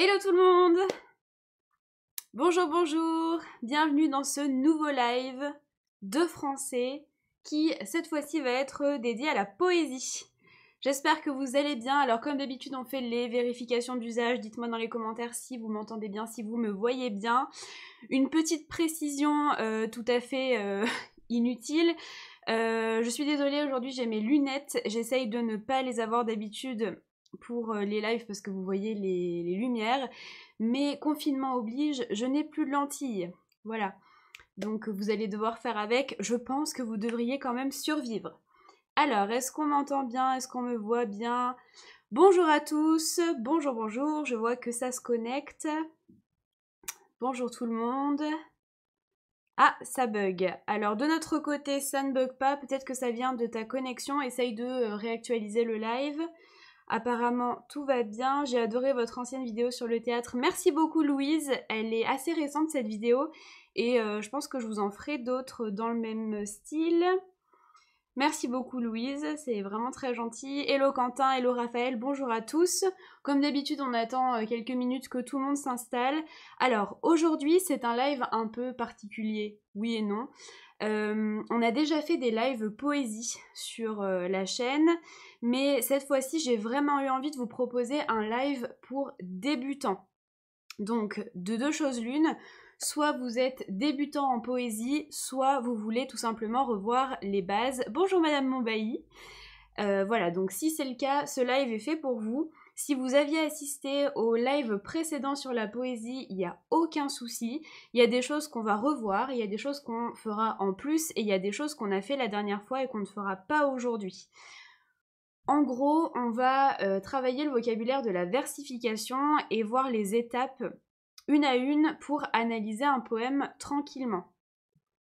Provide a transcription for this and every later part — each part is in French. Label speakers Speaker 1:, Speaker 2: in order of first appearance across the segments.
Speaker 1: Hello tout le monde Bonjour, bonjour Bienvenue dans ce nouveau live de français qui, cette fois-ci, va être dédié à la poésie. J'espère que vous allez bien. Alors, comme d'habitude, on fait les vérifications d'usage. Dites-moi dans les commentaires si vous m'entendez bien, si vous me voyez bien. Une petite précision euh, tout à fait euh, inutile. Euh, je suis désolée, aujourd'hui j'ai mes lunettes. J'essaye de ne pas les avoir d'habitude pour euh, les lives parce que vous voyez les, lumières. Mais confinement oblige, je n'ai plus de lentilles. Voilà. Donc vous allez devoir faire avec. Je pense que vous devriez quand même survivre. Alors, est-ce qu'on m'entend bien Est-ce qu'on me voit bien Bonjour à tous. Bonjour, bonjour. Je vois que ça se connecte. Bonjour tout le monde. Ah, ça bug. Alors de notre côté, ça ne bug pas. Peut-être que ça vient de ta connexion. Essaye de euh, réactualiser le live. Apparemment, tout va bien. J'ai adoré votre ancienne vidéo sur le théâtre. Merci beaucoup Louise. Elle est assez récente cette vidéo et euh, je pense que je vous en ferai d'autres dans le même style. Merci beaucoup Louise, c'est vraiment très gentil. Hello Quentin, hello Raphaël, bonjour à tous. Comme d'habitude, on attend euh, quelques minutes que tout le monde s'installe. Alors, aujourd'hui, c'est un live un peu particulier, oui et non. Euh, on a déjà fait des lives poésie sur euh, la chaîne, mais cette fois-ci j'ai vraiment eu envie de vous proposer un live pour débutants. Donc de deux choses l'une, soit vous êtes débutant en poésie, soit vous voulez tout simplement revoir les bases. Bonjour Madame Montbailly. Euh, voilà, donc si c'est le cas, ce live est fait pour vous. Si vous aviez assisté au live précédent sur la poésie, il n'y a aucun souci. Il y a des choses qu'on va revoir, il y a des choses qu'on fera en plus, et il y a des choses qu'on a fait la dernière fois et qu'on ne fera pas aujourd'hui. En gros, on va euh, travailler le vocabulaire de la versification et voir les étapes une à une pour analyser un poème tranquillement.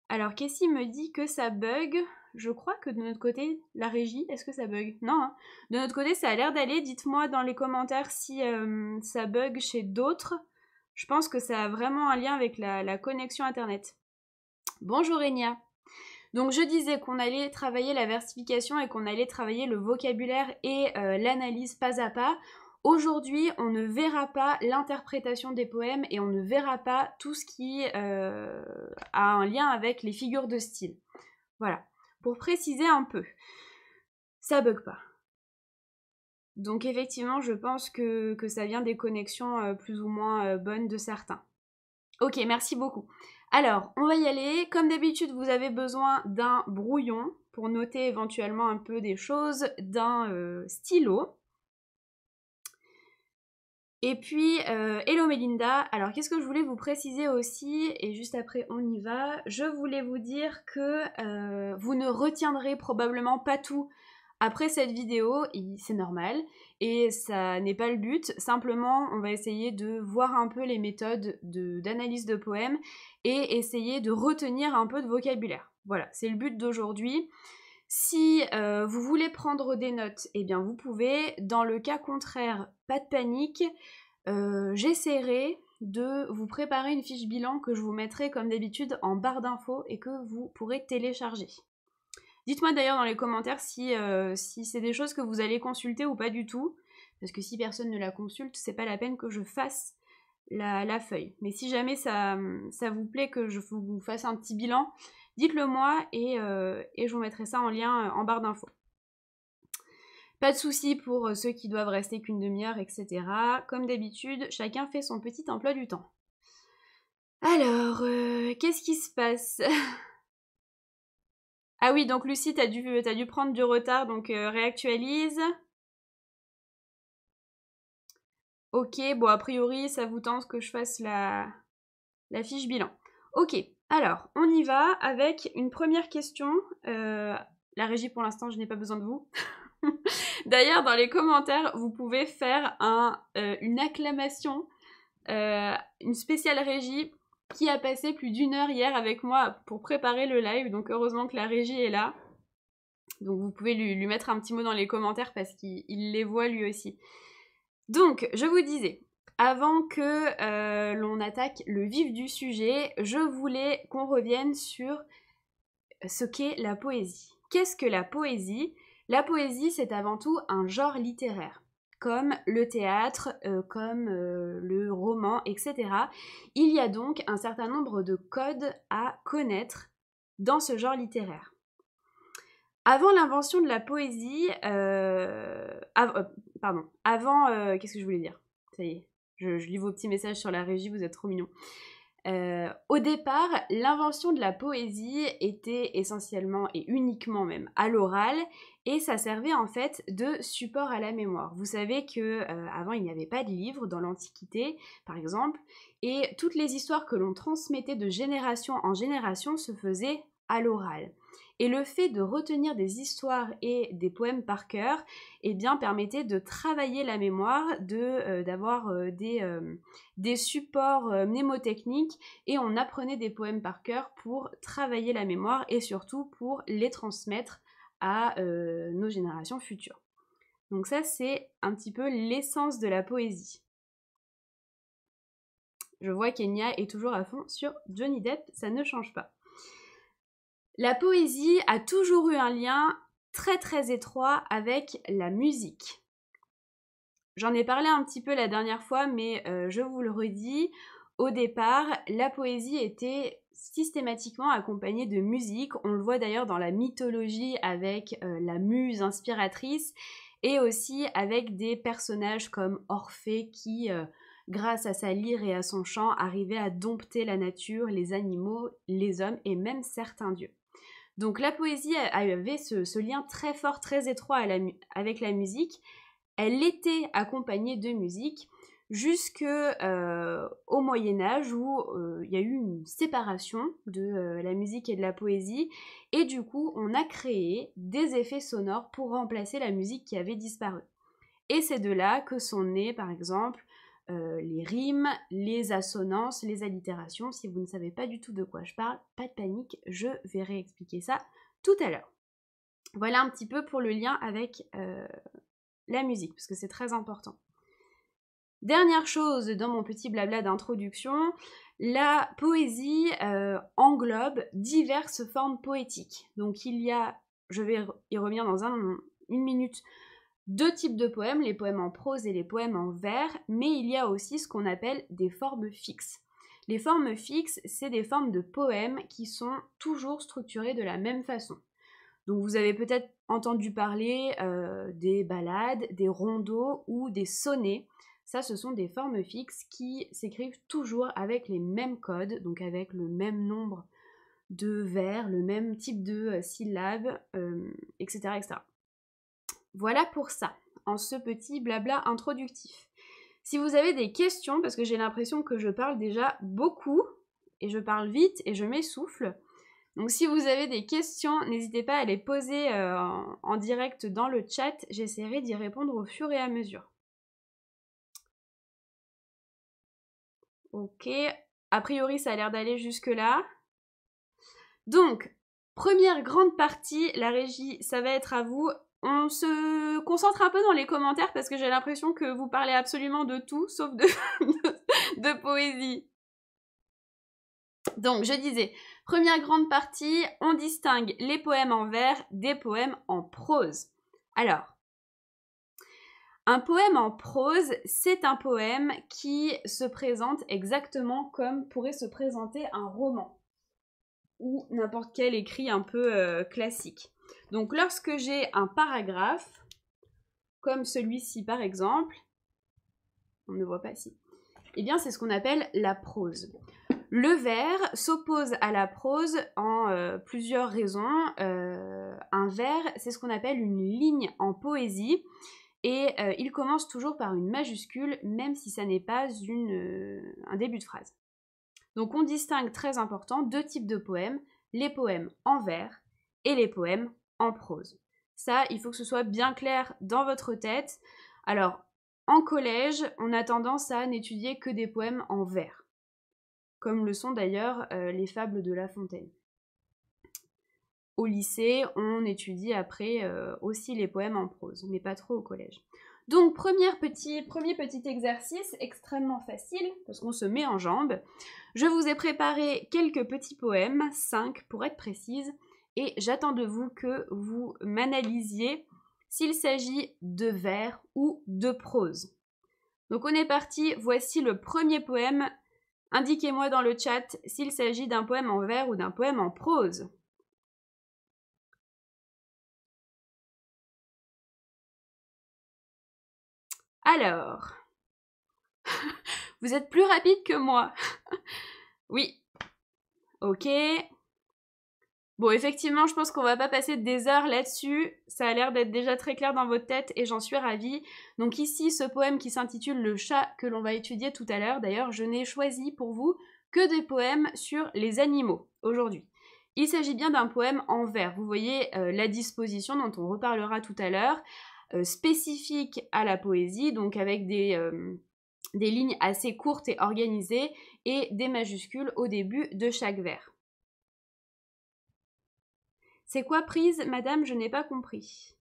Speaker 1: Alors Cassie me dit que ça bug je crois que de notre côté, la régie, est-ce que ça bug Non. Hein. de notre côté, ça a l'air d'aller. Dites-moi dans les commentaires si euh, ça bug chez d'autres. Je pense que ça a vraiment un lien avec la, connexion Internet. Bonjour Enya. Donc je disais qu'on allait travailler la versification et qu'on allait travailler le vocabulaire et euh, l'analyse pas à pas. Aujourd'hui, on ne verra pas l'interprétation des poèmes et on ne verra pas tout ce qui euh, a un lien avec les figures de style. Voilà pour préciser un peu. Ça bug pas. Donc effectivement, je pense que, ça vient des connexions euh, plus ou moins euh, bonnes de certains. Ok, merci beaucoup. Alors, on va y aller. Comme d'habitude, vous avez besoin d'un brouillon pour noter éventuellement un peu des choses, d'un euh, stylo et puis, euh, hello Melinda. Alors, qu'est-ce que je voulais vous préciser aussi Et juste après, on y va. Je voulais vous dire que euh, vous ne retiendrez probablement pas tout après cette vidéo. C'est normal. Et ça n'est pas le but. Simplement, on va essayer de voir un peu les méthodes d'analyse de poèmes et essayer de retenir un peu de vocabulaire. Voilà, c'est le but d'aujourd'hui. Si euh, vous voulez prendre des notes, eh bien vous pouvez. Dans le cas contraire, pas de panique. Euh, j'essaierai de vous préparer une fiche bilan que je vous mettrai comme d'habitude en barre d'infos et que vous pourrez télécharger. Dites-moi d'ailleurs dans les commentaires si, euh, c'est des choses que vous allez consulter ou pas du tout. Parce que si personne ne la consulte, c'est pas la peine que je fasse la, feuille. Mais si jamais ça vous plaît que je vous fasse un petit bilan, Dites-le moi euh, et, je vous mettrai ça en lien euh, en barre d'infos. Pas de souci pour euh, ceux qui doivent rester qu'une demi-heure, etc. Comme d'habitude, chacun fait son petit emploi du temps. Alors, qu'est-ce qui se passe Ah oui, donc Lucie, t'as dû, as dû prendre du retard, donc réactualise. Ok, bon, a priori, ça vous tente que je fasse la, la fiche bilan. Ok, alors, on y va avec une première question. Euh, la régie, pour l'instant, je n'ai pas besoin de vous. D'ailleurs, dans les commentaires, vous pouvez faire euh, une acclamation, euh, une spéciale régie qui a passé plus d'une heure hier avec moi pour préparer le live. Donc, heureusement que la régie est là. Donc, vous pouvez lui mettre un petit mot dans les commentaires parce qu'il les voit lui aussi. Donc, je vous disais, avant que euh, l'on attaque le vif du sujet, je voulais qu'on revienne sur ce qu'est la poésie. Qu'est-ce que la poésie La poésie, c'est avant tout un genre littéraire, comme le théâtre, euh, comme euh, le roman, etc. Il y a donc un certain nombre de codes à connaître dans ce genre littéraire. Avant l'invention de la poésie, euh, pardon, avant, qu'est-ce que je voulais dire Ça y est, je, lis vos petits messages sur la régie, vous êtes trop mignons. Euh, au départ, l'invention de la poésie était essentiellement et uniquement même à l'oral et ça servait en fait de support à la mémoire. Vous savez qu'avant euh, il n'y avait pas de livres dans l'Antiquité par exemple et toutes les histoires que l'on transmettait de génération en génération se faisaient à l'oral. Et le fait de retenir des histoires et des poèmes par cœur, eh bien, permettait de travailler la mémoire, euh, d'avoir de, euh, des, euh, des, supports mnémotechniques et on apprenait des poèmes par cœur pour travailler la mémoire et surtout pour les transmettre à nos générations futures. Donc ça, c'est un petit peu l'essence de la poésie. Je vois qu'Enya est toujours à fond sur Johnny Depp, ça ne change pas. La poésie a toujours eu un lien très très étroit avec la musique. J'en ai parlé un petit peu la dernière fois, mais euh, je vous le redis, au départ, la poésie était systématiquement accompagnée de musique. On le voit d'ailleurs dans la mythologie avec euh, la muse inspiratrice et aussi avec des personnages comme Orphée qui, euh, grâce à sa lyre et à son chant, arrivait à dompter la nature, les animaux, les hommes et même certains dieux. Donc la poésie avait ce, lien très fort, très étroit avec la musique. Elle était accompagnée de musique jusque euh, au Moyen Âge où euh, il y a eu une séparation de euh, la musique et de la poésie et du coup on a créé des effets sonores pour remplacer la musique qui avait disparu. Et c'est de là que sont nés par exemple euh, les rimes, les assonances, les allitérations. Si vous ne savez pas du tout de quoi je parle, pas de panique, je vais réexpliquer ça tout à l'heure. Voilà un petit peu pour le lien avec euh, la musique, parce que c'est très important. Dernière chose dans mon petit blabla d'introduction, la poésie euh, englobe diverses formes poétiques. Donc il y a, je vais y revenir dans une minute, deux types de poèmes, les poèmes en prose et les poèmes en vers, mais il y a aussi ce qu'on appelle des formes fixes. Les formes fixes, c'est des formes de poèmes qui sont toujours structurées de la même façon. Donc vous avez peut-être entendu parler euh, des ballades, des rondeaux ou des sonnets. Ça, ce sont des formes fixes qui s'écrivent toujours avec les mêmes codes, donc avec le même nombre de vers, le même type de euh, syllabes, euh, etc., etc. Voilà pour ça, en ce petit blabla introductif. Si vous avez des questions, parce que j'ai l'impression que je parle déjà beaucoup, et je parle vite, et je m'essouffle, donc si vous avez des questions, n'hésitez pas à les poser euh, en direct dans le chat, j'essaierai d'y répondre au fur et à mesure. Ok, a priori ça a l'air d'aller jusque-là. Donc, première grande partie, la régie, ça va être à vous. On se concentre un peu dans les commentaires parce que j'ai l'impression que vous parlez absolument de tout sauf de, poésie. Donc, je disais, première grande partie, on distingue les poèmes en vers des poèmes en prose. Alors, un poème en prose, c'est un poème qui se présente exactement comme pourrait se présenter un roman ou n'importe quel écrit un peu euh, classique. Donc lorsque j'ai un paragraphe, comme celui-ci par exemple, on ne voit pas ici, eh bien c'est ce qu'on appelle la prose. Le vers s'oppose à la prose en euh, plusieurs raisons. Euh, un vers, c'est ce qu'on appelle une ligne en poésie et euh, il commence toujours par une majuscule même si ça n'est pas un début de phrase. Donc on distingue très important deux types de poèmes, les poèmes en vers et les poèmes en prose. Ça, il faut que ce soit bien clair dans votre tête. Alors, en collège, on a tendance à n'étudier que des poèmes en vers, comme le sont d'ailleurs euh, les fables de La Fontaine. Au lycée, on étudie après euh, aussi les poèmes en prose, mais pas trop au collège. Donc, premier petit, premier petit exercice extrêmement facile, parce qu'on se met en jambes. Je vous ai préparé quelques petits poèmes, cinq pour être précise, et j'attends de vous que vous m'analysiez s'il s'agit de vers ou de prose. Donc on est parti, voici le premier poème. Indiquez-moi dans le chat s'il s'agit d'un poème en vers ou d'un poème en prose.
Speaker 2: Alors, vous êtes plus rapide
Speaker 1: que moi. oui. Ok, Bon, effectivement, je pense qu'on va pas passer des heures là-dessus. Ça a l'air d'être déjà très clair dans votre tête et j'en suis ravie. Donc ici, ce poème qui s'intitule Le chat que l'on va étudier tout à l'heure. D'ailleurs, je n'ai choisi pour vous que des poèmes sur les animaux aujourd'hui. Il s'agit bien d'un poème en vers. Vous voyez euh, la disposition dont on reparlera tout à l'heure, euh, spécifique à la poésie, donc avec des, euh, des lignes assez courtes et organisées et des majuscules au début de chaque vers. C'est quoi prise, madame Je n'ai pas compris.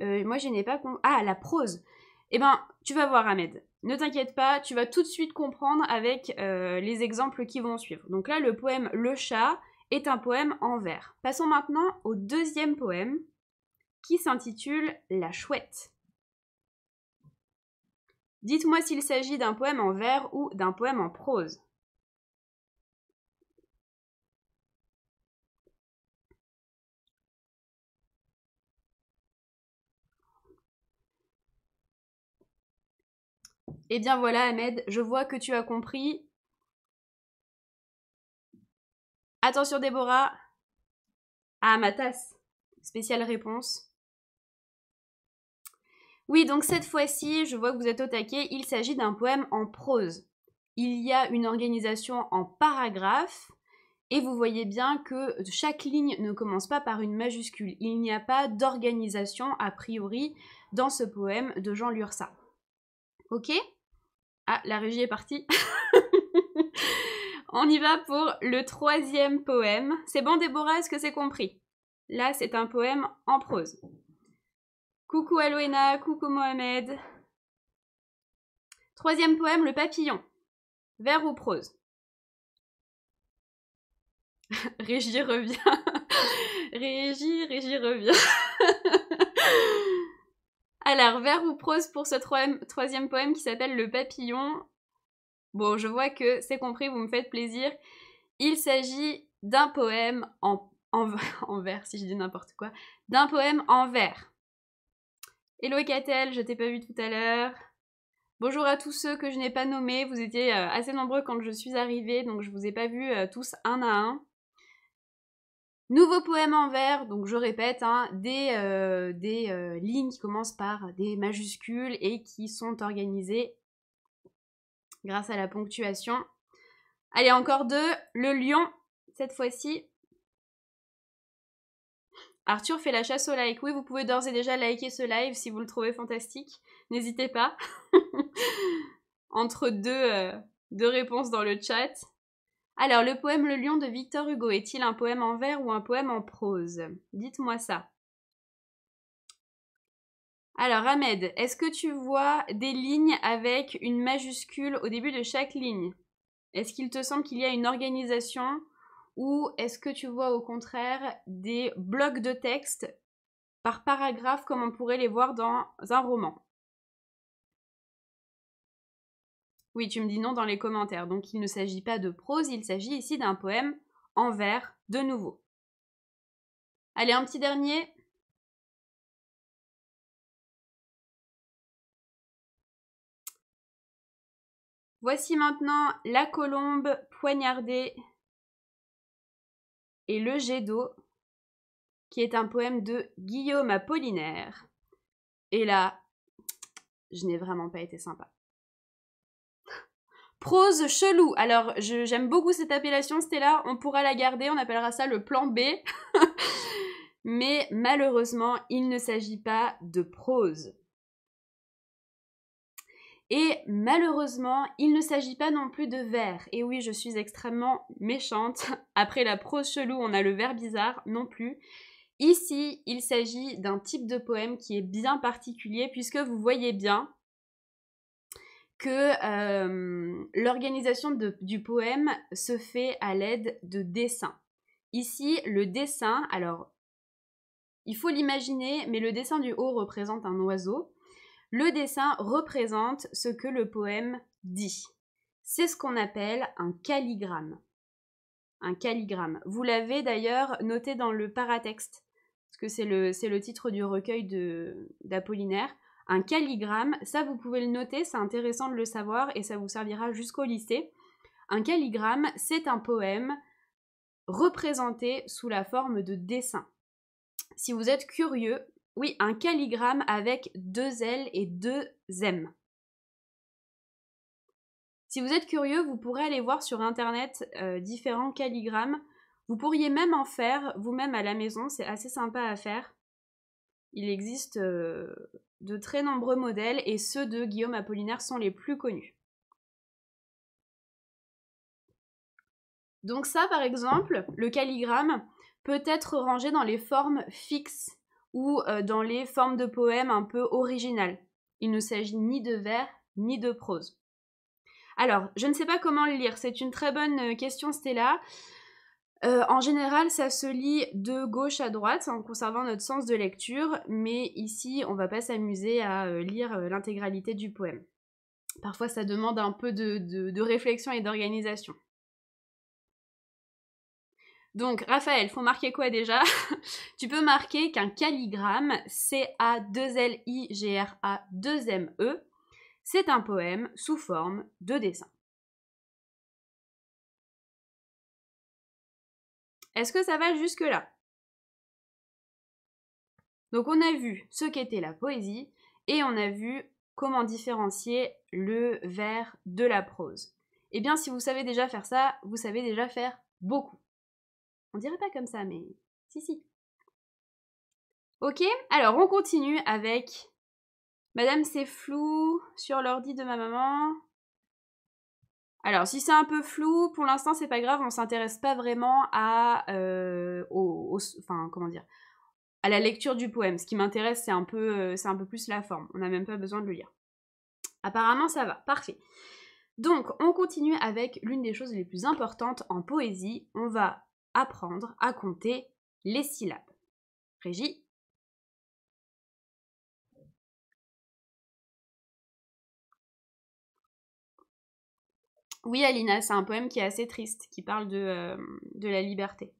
Speaker 1: Euh, moi, je n'ai pas compris. Ah, la prose. Eh ben, tu vas voir, Ahmed. Ne t'inquiète pas, tu vas tout de suite comprendre avec euh, les exemples qui vont suivre. Donc là, le poème Le chat est un poème en vers. Passons maintenant au deuxième poème qui s'intitule La chouette. Dites-moi s'il s'agit d'un poème en vers ou d'un poème en prose.
Speaker 2: Eh bien voilà, Ahmed, je vois que tu as compris. Attention,
Speaker 1: Déborah. Ah, ma tasse. Spéciale réponse. Oui, donc cette fois-ci, je vois que vous êtes au taquet. Il s'agit d'un poème en prose. Il y a une organisation en paragraphes. Et vous voyez bien que chaque ligne ne commence pas par une majuscule. Il n'y a pas d'organisation a priori dans ce poème de Jean Lursa. Ok ah, la régie est partie. On y va pour le troisième poème. C'est bon, Déborah, est-ce que c'est compris Là, c'est un poème en prose. Coucou Aloena, coucou Mohamed. Troisième poème, le papillon. Vers ou prose Régie revient. Régie, Régie revient. Alors, vers ou prose pour ce troisième, poème qui s'appelle Le papillon. Bon, je vois que c'est compris, vous me faites plaisir. Il s'agit d'un poème en, en, vers, si je dis n'importe quoi, d'un poème en vers. Hello Catel, je t'ai pas vu tout à l'heure. Bonjour à tous ceux que je n'ai pas nommés, vous étiez euh, assez nombreux quand je suis arrivée, donc je vous ai pas vu euh, tous un à un. Nouveau poème en vers, donc je répète, hein, des, euh, des euh, lignes qui commencent par des majuscules et qui sont organisées grâce à la ponctuation. Allez, encore deux. Le lion, cette fois-ci. Arthur fait la chasse au like. Oui, vous pouvez d'ores et déjà liker ce live si vous le trouvez fantastique. N'hésitez pas. Entre deux, euh, deux réponses dans le chat. Alors, le poème Le Lion de Victor Hugo est-il un poème en vers ou un poème en prose Dites-moi ça. Alors, Ahmed, est-ce que tu vois des lignes avec une majuscule au début de chaque ligne Est-ce qu'il te semble qu'il y a une organisation ou est-ce que tu vois au contraire des blocs de texte par paragraphe comme on pourrait les voir dans un roman Oui, tu me dis non dans les commentaires. Donc il ne s'agit pas de prose, il s'agit ici d'un poème en vers de nouveau. Allez, un petit dernier. Voici maintenant la colombe poignardée et le jet d'eau, qui est un poème de Guillaume Apollinaire. Et là, je n'ai vraiment pas été sympa. Prose chelou. Alors, j'aime beaucoup cette appellation, Stella. On pourra la garder, on appellera ça le plan B. Mais malheureusement, il ne s'agit pas de prose. Et malheureusement, il ne s'agit pas non plus de vers. Et oui, je suis extrêmement méchante. Après la prose chelou, on a le vers bizarre non plus. Ici, il s'agit d'un type de poème qui est bien particulier puisque vous voyez bien, que euh, l'organisation du poème se fait à l'aide de dessins. Ici, le dessin, alors il faut l'imaginer, mais le dessin du haut représente un oiseau. Le dessin représente ce que le poème dit. C'est ce qu'on appelle un calligramme. Un calligramme. Vous l'avez d'ailleurs noté dans le paratexte, parce que c'est le, le, titre du recueil d'Apollinaire un calligramme. Ça, vous pouvez le noter, c'est intéressant de le savoir et ça vous servira jusqu'au lycée. Un calligramme, c'est un poème représenté sous la forme de dessin. Si vous êtes curieux, oui, un calligramme avec deux L et deux M. Si vous êtes curieux, vous pourrez aller voir sur internet euh, différents calligrammes. Vous pourriez même en faire vous-même à la maison, c'est assez sympa à faire. Il existe euh, de très nombreux modèles et ceux de Guillaume Apollinaire sont les plus connus. Donc ça, par exemple, le calligramme peut être rangé dans les formes fixes ou euh, dans les formes de poèmes un peu originales. Il ne s'agit ni de vers ni de prose. Alors, je ne sais pas comment le lire, c'est une très bonne euh, question Stella. Euh, en général, ça se lit de gauche à droite en conservant notre sens de lecture, mais ici, on va pas s'amuser à euh, lire euh, l'intégralité du poème. Parfois, ça demande un peu de, réflexion et d'organisation. Donc, Raphaël, faut marquer quoi déjà Tu peux marquer qu'un calligramme, C-A-2-L-I-G-R-A-2-M-E, c'est un poème sous forme de dessin. Est-ce que ça va jusque-là Donc on a vu ce qu'était la poésie et on a vu comment différencier le vers de la prose. Eh bien, si vous savez déjà faire ça, vous savez déjà faire beaucoup. On dirait pas comme ça, mais si, si. Ok, alors on continue avec Madame, c'est flou sur l'ordi de ma maman. Alors, si c'est un peu flou, pour l'instant, c'est pas grave, on s'intéresse pas vraiment à. Euh, comment dire À la lecture du poème. Ce qui m'intéresse, c'est un, euh, un peu plus la forme. On n'a même pas besoin de le lire. Apparemment, ça va. Parfait. Donc, on continue avec l'une des choses les plus importantes en poésie. On va apprendre à compter les syllabes. Régie
Speaker 2: Oui, Alina, c'est un poème qui est assez triste, qui parle de, euh, la liberté.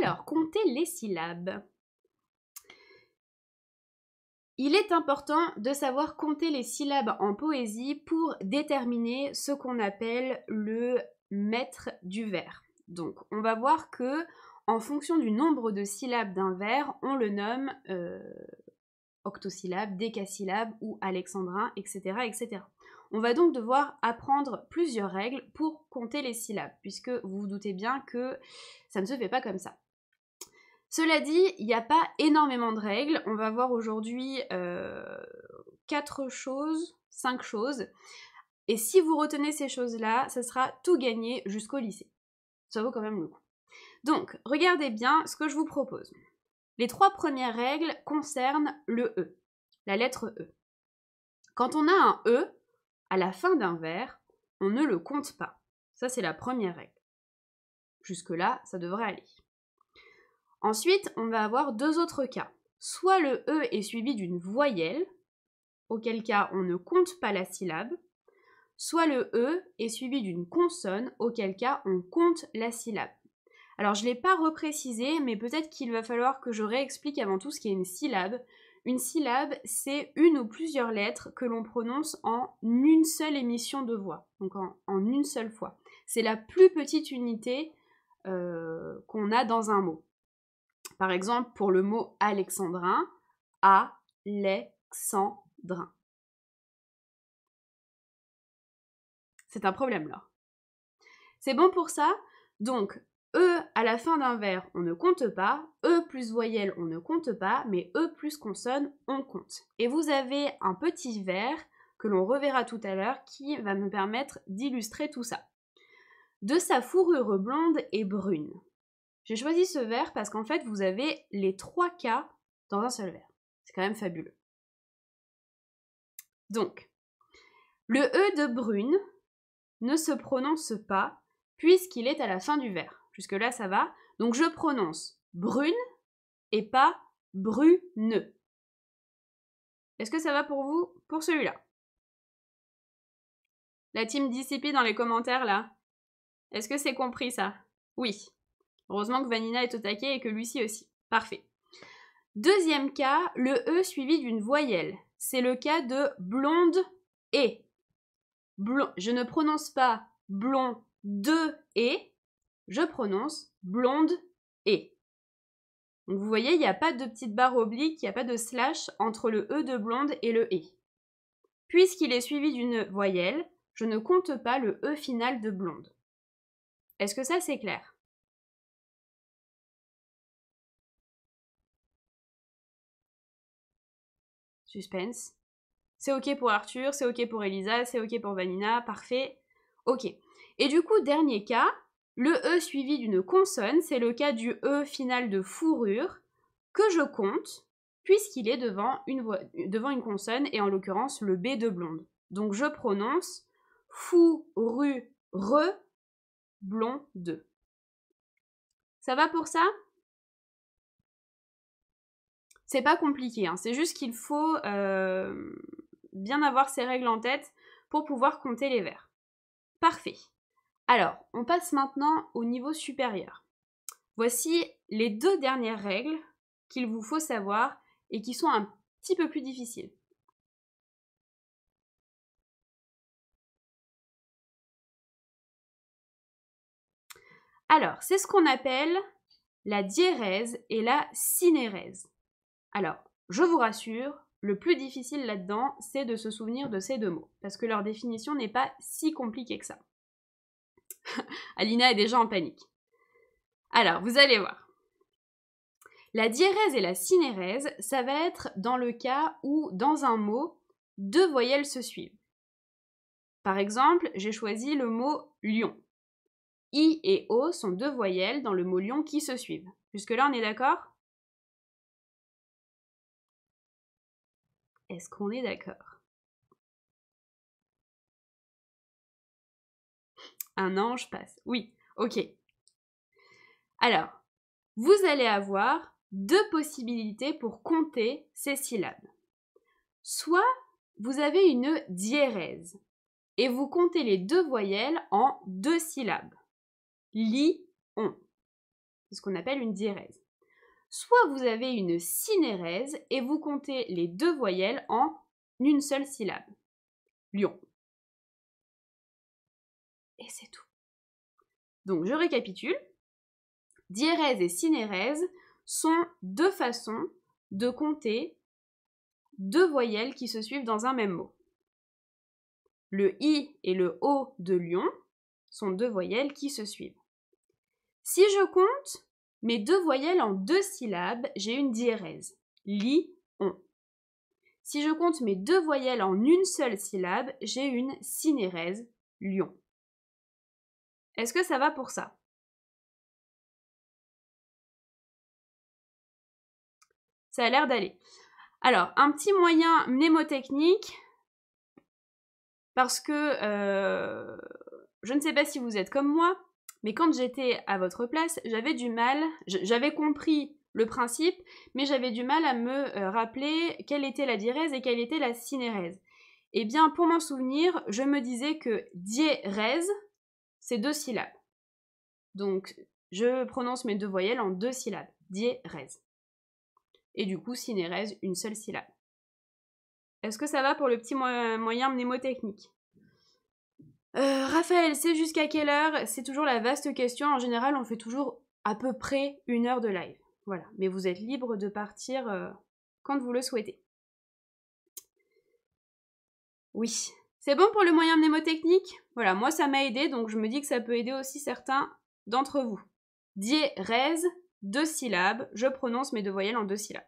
Speaker 2: Alors, compter
Speaker 1: les syllabes. Il est important de savoir compter les syllabes en poésie pour déterminer ce qu'on appelle le maître du vers. Donc, on va voir que en fonction du nombre de syllabes d'un vers, on le nomme euh, octosyllabes, décasyllabes ou alexandrins, etc., etc. On va donc devoir apprendre plusieurs règles pour compter les syllabes, puisque vous vous doutez bien que ça ne se fait pas comme ça. Cela dit, il n'y a pas énormément de règles. On va voir aujourd'hui euh, quatre choses, 5 choses. Et si vous retenez ces choses-là, ça sera tout gagné jusqu'au lycée. Ça vaut quand même le coup. Donc, regardez bien ce que je vous propose. Les trois premières règles concernent le E, la lettre E. Quand on a un E à la fin d'un vers, on ne le compte pas. Ça, c'est la première règle. Jusque-là, ça devrait aller. Ensuite, on va avoir deux autres cas. Soit le E est suivi d'une voyelle, auquel cas on ne compte pas la syllabe, soit le E est suivi d'une consonne, auquel cas on compte la syllabe. Alors je ne l'ai pas reprécisé, mais peut-être qu'il va falloir que je réexplique avant tout ce qu'est une syllabe. Une syllabe, c'est une ou plusieurs lettres que l'on prononce en une seule émission de voix, donc en, une seule fois. C'est la plus petite unité euh, qu'on a dans un mot. Par exemple, pour le mot alexandrin, alexandrin.
Speaker 2: C'est un problème là.
Speaker 1: C'est bon pour ça Donc, E à la fin d'un verre, on ne compte pas. E plus voyelle, on ne compte pas. Mais E plus consonne, on compte. Et vous avez un petit verre que l'on reverra tout à l'heure qui va me permettre d'illustrer tout ça. De sa fourrure blonde et brune. J'ai choisi ce verre parce qu'en fait, vous avez les trois cas dans un seul verre. C'est quand même fabuleux. Donc, le E de brune ne se prononce pas puisqu'il est à la fin du verre. Puisque là ça va. Donc je prononce brune et pas brune. Est-ce que ça va pour vous pour celui-là La team dissipée dans les commentaires là. Est-ce que c'est compris ça Oui. Heureusement que Vanina est au taquet et que Lucie aussi. Parfait. Deuxième cas, le E suivi d'une voyelle. C'est le cas de blonde et. je ne prononce pas blond de et, je prononce blonde et. Donc vous voyez, il n'y a pas de petite barre oblique, il n'y a pas de slash entre le E de blonde et le E. Puisqu'il est suivi d'une voyelle, je ne compte pas le E final
Speaker 2: de blonde. Est-ce que ça c'est clair
Speaker 1: Suspense. C'est ok pour Arthur, c'est ok pour Elisa, c'est ok pour Vanina, parfait. Ok. Et du coup, dernier cas, le E suivi d'une consonne, c'est le cas du E final de fourrure, que je compte, puisqu'il est devant une, devant une consonne, et en l'occurrence le B de blonde. Donc je prononce fourrure, blonde. Ça va pour ça C'est pas compliqué, hein. c'est juste qu'il faut euh, bien avoir ces règles en tête pour pouvoir compter les vers. Parfait. Alors, on passe maintenant au niveau supérieur. Voici les deux dernières règles qu'il vous faut savoir et qui sont un petit peu plus difficiles. Alors, c'est ce qu'on appelle la diérèse et la cinérèse. Alors, je vous rassure, le plus difficile là-dedans, c'est de se souvenir de ces deux mots, parce que leur définition n'est pas si compliquée que ça. Alina est déjà en panique. Alors, vous allez voir. La diérèse et la cinérèse, ça va être dans le cas où, dans un mot, deux voyelles se suivent. Par exemple, j'ai choisi le mot lion. I et O sont deux voyelles dans le mot lion qui se suivent. Jusque-là, on est
Speaker 2: d'accord Est-ce qu'on est d'accord
Speaker 1: Un ange passe. Oui, ok. Alors, vous allez avoir deux possibilités pour compter ces syllabes. Soit vous avez une diérèse et vous comptez les deux voyelles en deux syllabes. Li, on. C'est ce qu'on appelle une diérèse. Soit vous avez une cinérèse et vous comptez les deux voyelles en une seule syllabe.
Speaker 2: Lion et c'est
Speaker 1: tout. Donc je récapitule. Diérèse et cinérèse sont deux façons de compter deux voyelles qui se suivent dans un même mot. Le i et le o de lion sont deux voyelles qui se suivent. Si je compte mes deux voyelles en deux syllabes, j'ai une diérèse. Li, on. Si je compte mes deux voyelles en une seule syllabe, j'ai une cinérèse, lion.
Speaker 2: Est-ce que ça va pour ça
Speaker 1: Ça a l'air d'aller. Alors, un petit moyen mnémotechnique, parce que euh, je ne sais pas si vous êtes comme moi, mais quand j'étais à votre place, j'avais du mal, j'avais compris le principe, mais j'avais du mal à me euh, rappeler quelle était la diérèse et quelle était la cinérèse. Eh bien, pour m'en souvenir, je me disais que diérèse, c'est deux syllabes. Donc, je prononce mes deux voyelles en deux syllabes, diérèse. Et du coup, sinérèse, une seule syllabe. Est-ce que ça va pour le petit moyen mnémotechnique euh, Raphaël, c'est jusqu'à quelle heure C'est toujours la vaste question. En général, on fait toujours à peu près une heure de live. Voilà. Mais vous êtes libre de partir euh, quand vous le souhaitez. Oui, c'est bon pour le moyen mnémotechnique Voilà, moi ça m'a aidé, donc je me dis que ça peut aider aussi certains d'entre vous. Diérèse, deux syllabes, je prononce mes deux voyelles en deux syllabes.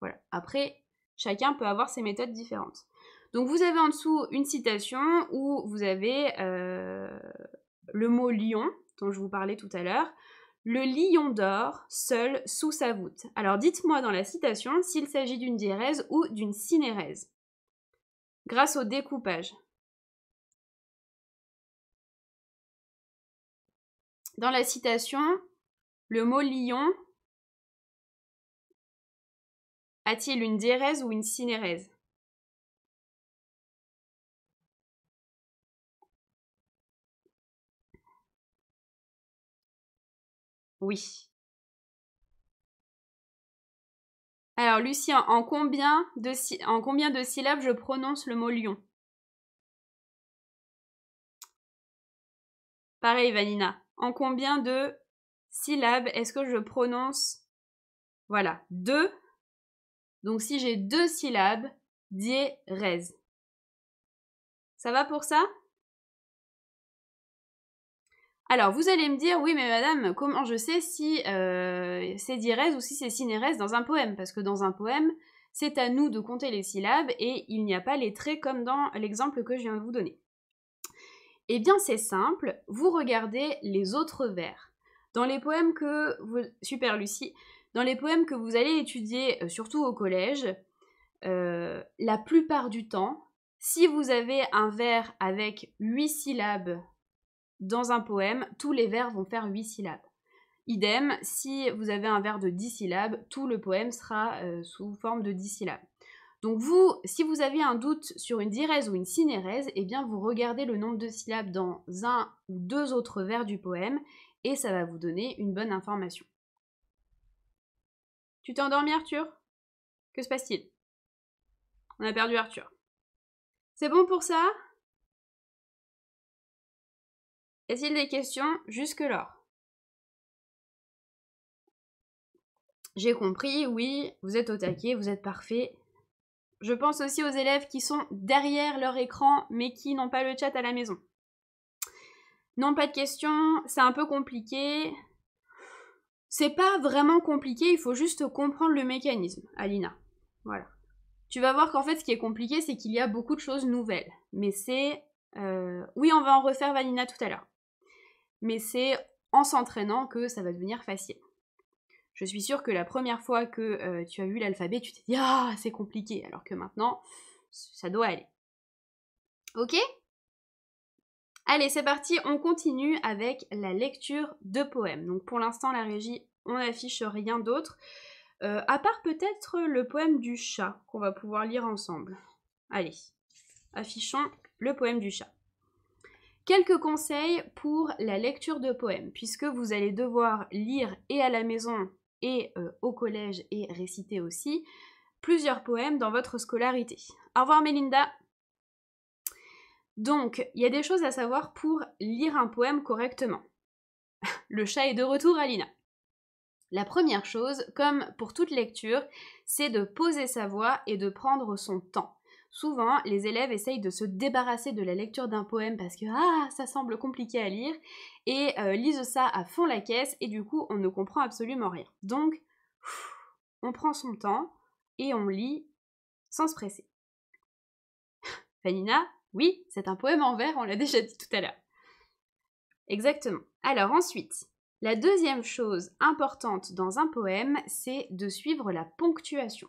Speaker 1: Voilà, après, chacun peut avoir ses méthodes différentes. Donc vous avez en dessous une citation où vous avez euh, le mot lion, dont je vous parlais tout à l'heure. Le lion dort seul sous sa voûte. Alors dites-moi dans la citation s'il s'agit d'une diérèse ou d'une cinérèse
Speaker 2: grâce au découpage. Dans la citation, le mot lion a-t-il une diérèse ou une cinérèse Oui. Alors, Lucien, en combien de, en combien de syllabes je prononce le mot lion
Speaker 1: Pareil, Vanina. En combien de syllabes est-ce que je prononce Voilà, deux. Donc, si j'ai deux syllabes, diérèse. Ça va pour ça alors, vous allez me dire, oui, mais madame, comment je sais si euh, c'est diérèse ou si c'est cinérèse dans un poème Parce que dans un poème, c'est à nous de compter les syllabes et il n'y a pas les traits comme dans l'exemple que je viens de vous donner. Eh bien, c'est simple, vous regardez les autres vers. Dans les poèmes que vous... Super Lucie, dans les poèmes que vous allez étudier, euh, surtout au collège, euh, la plupart du temps, si vous avez un vers avec 8 syllabes dans un poème, tous les vers vont faire 8 syllabes. Idem, si vous avez un vers de 10 syllabes, tout le poème sera euh, sous forme de 10 syllabes. Donc vous, si vous avez un doute sur une diérèse ou une cinérèse, eh bien vous regardez le nombre de syllabes dans un ou deux autres vers du poème et ça va vous donner une bonne information. Tu t'es endormi Arthur Que se passe-t-il On a perdu Arthur.
Speaker 2: C'est bon pour ça
Speaker 1: est-il des questions jusque-là J'ai compris, oui, vous êtes au taquet, vous êtes parfait. Je pense aussi aux élèves qui sont derrière leur écran mais qui n'ont pas le chat à la maison. Non, pas de questions, c'est un peu compliqué. C'est pas vraiment compliqué, il faut juste comprendre le mécanisme, Alina. Voilà. Tu vas voir qu'en fait, ce qui est compliqué, c'est qu'il y a beaucoup de choses nouvelles. Mais c'est. Euh, oui, on va en refaire Vanina tout à l'heure mais c'est en s'entraînant que ça va devenir facile. Je suis sûre que la première fois que euh, tu as vu l'alphabet, tu t'es dit Ah, c'est compliqué, alors que maintenant, ça doit aller. Ok Allez, c'est parti, on continue avec la lecture de poèmes. Donc pour l'instant, la régie, on n'affiche rien d'autre, euh, à part peut-être le poème du chat qu'on va pouvoir lire ensemble. Allez, affichons le poème du chat. Quelques conseils pour la lecture de poèmes, puisque vous allez devoir lire et à la maison et euh, au collège et réciter aussi plusieurs poèmes dans votre scolarité. Au revoir Mélinda Donc, il y a des choses à savoir pour lire un poème correctement. Le chat est de retour à Lina. La première chose, comme pour toute lecture, c'est de poser sa voix et de prendre son temps. Souvent, les élèves essayent de se débarrasser de la lecture d'un poème parce que ah, ça semble compliqué à lire, et euh, lisent ça à fond la caisse, et du coup, on ne comprend absolument rien. Donc, on prend son temps et on lit sans se presser. Fanina, oui, c'est un poème en vers, on l'a déjà dit tout à l'heure. Exactement. Alors ensuite, la deuxième chose importante dans un poème, c'est de suivre la ponctuation.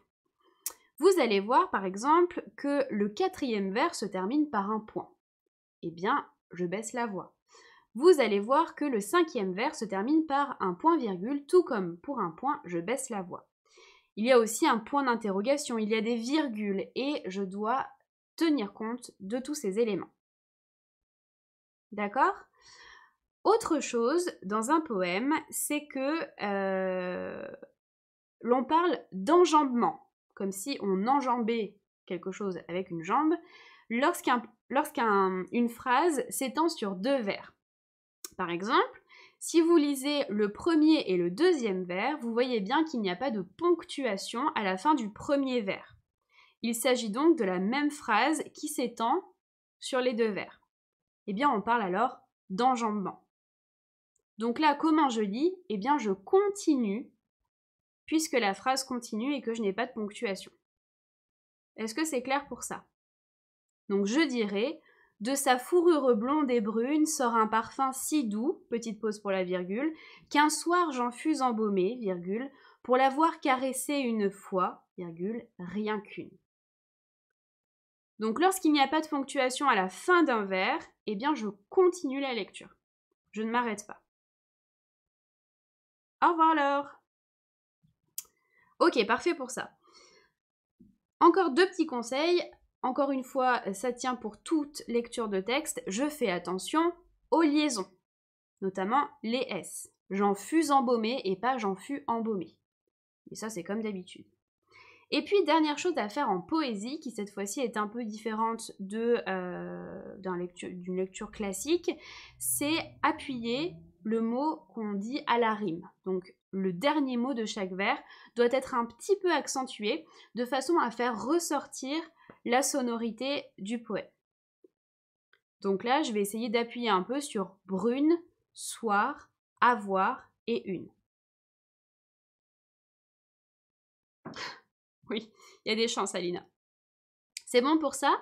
Speaker 1: Vous allez voir par exemple que le quatrième vers se termine par un point. Eh bien, je baisse la voix. Vous allez voir que le cinquième vers se termine par un point virgule, tout comme pour un point, je baisse la voix. Il y a aussi un point d'interrogation, il y a des virgules et je dois tenir compte de tous ces éléments. D'accord Autre chose dans un poème, c'est que euh, l'on parle d'enjambement comme si on enjambait quelque chose avec une jambe, lorsqu'une phrase s'étend sur deux vers. Par exemple, si vous lisez le premier et le deuxième vers, vous voyez bien qu'il n'y a pas de ponctuation à la fin du premier vers. Il s'agit donc de la même phrase qui s'étend sur les deux vers. Eh bien, on parle alors d'enjambement. Donc là, comment je lis Eh bien, je continue puisque la phrase continue et que je n'ai pas de ponctuation. Est-ce que c'est clair pour ça Donc je dirais de sa fourrure blonde et brune sort un parfum si doux, petite pause pour la virgule, qu'un soir j'en fus embaumé, virgule, pour l'avoir caressé une fois, virgule, rien qu'une. Donc lorsqu'il n'y a pas de ponctuation à la fin d'un vers, eh bien je continue la lecture. Je ne m'arrête pas. Au revoir alors Ok, parfait pour ça. Encore deux petits conseils. Encore une fois, ça tient pour toute lecture de texte. Je fais attention aux liaisons, notamment les S. J'en fus embaumé et pas j'en fus embaumé. Et ça, c'est comme d'habitude. Et puis, dernière chose à faire en poésie, qui cette fois-ci est un peu différente euh, d'une lecture, lecture classique, c'est appuyer le mot qu'on dit à la rime. Donc, le dernier mot de chaque vers doit être un petit peu accentué de façon à faire ressortir la sonorité du poème. Donc là, je vais essayer d'appuyer un peu sur brune, soir, avoir et une. Oui, il y a des chances, Alina. C'est bon pour ça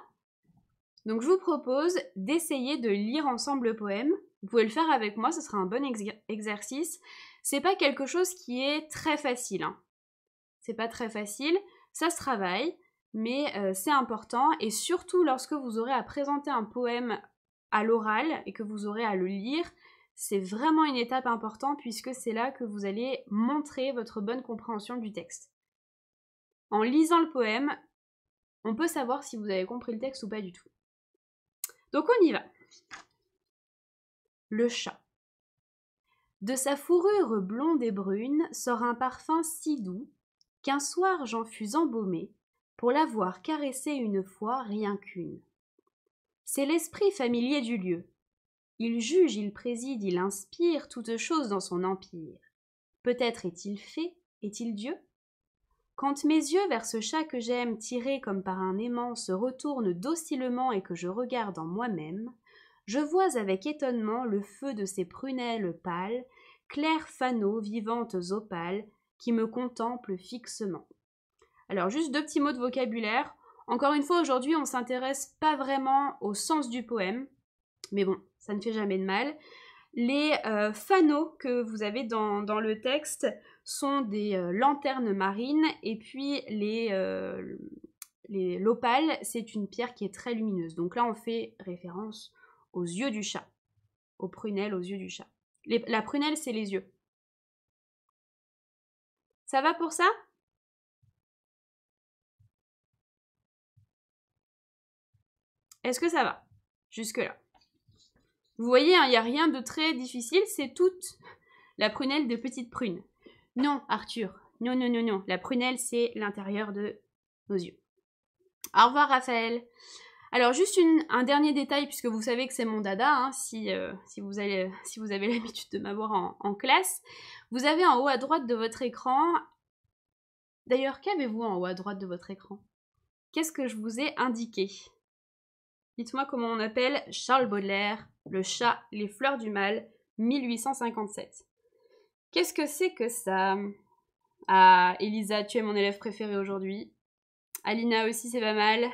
Speaker 1: Donc je vous propose d'essayer de lire ensemble le poème. Vous pouvez le faire avec moi, ce sera un bon exercice. C'est pas quelque chose qui est très facile. Hein. C'est pas très facile, ça se travaille, mais euh, c'est important et surtout lorsque vous aurez à présenter un poème à l'oral et que vous aurez à le lire, c'est vraiment une étape importante puisque c'est là que vous allez montrer votre bonne compréhension du texte. En lisant le poème, on peut savoir si vous avez compris le texte ou pas du tout. Donc on y va. Le chat. De sa fourrure blonde et brune sort un parfum si doux qu'un soir j'en fus embaumé pour l'avoir caressé une fois rien qu'une. C'est l'esprit familier du lieu. Il juge, il préside, il inspire toute chose dans son empire. Peut-être est-il fait, est-il Dieu Quand mes yeux vers ce chat que j'aime tiré comme par un aimant se retournent docilement et que je regarde en moi-même, je vois avec étonnement le feu de ses prunelles pâles, clairs fanaux vivantes opales, qui me contemplent fixement. Alors juste deux petits mots de vocabulaire. Encore une fois, aujourd'hui, on ne s'intéresse pas vraiment au sens du poème, mais bon, ça ne fait jamais de mal. Les euh, fanaux que vous avez dans, le texte sont des euh, lanternes marines et puis euh, les, l'opale, c'est une pierre qui est très lumineuse. Donc là, on fait référence aux yeux du chat. Aux prunelles, aux yeux du chat. la prunelle, c'est les yeux. Ça va pour ça Est-ce que ça va Jusque-là. Vous voyez, hein, il n'y a rien de très difficile, c'est toute la prunelle de petite prune. Non, Arthur, non, non, non, non. La prunelle, c'est l'intérieur de nos yeux. Au revoir, Raphaël. Alors juste un dernier détail, puisque vous savez que c'est mon dada, hein, si, euh, si, vous si, vous avez l'habitude de m'avoir en, en, classe, vous avez en haut à droite de votre écran... D'ailleurs, qu'avez-vous en haut à droite de votre écran Qu'est-ce que je vous ai indiqué Dites-moi comment on appelle Charles Baudelaire, le chat, les fleurs du mal, 1857. Qu'est-ce que c'est que ça Ah, Elisa, tu es mon élève préféré aujourd'hui. Alina aussi, c'est pas mal.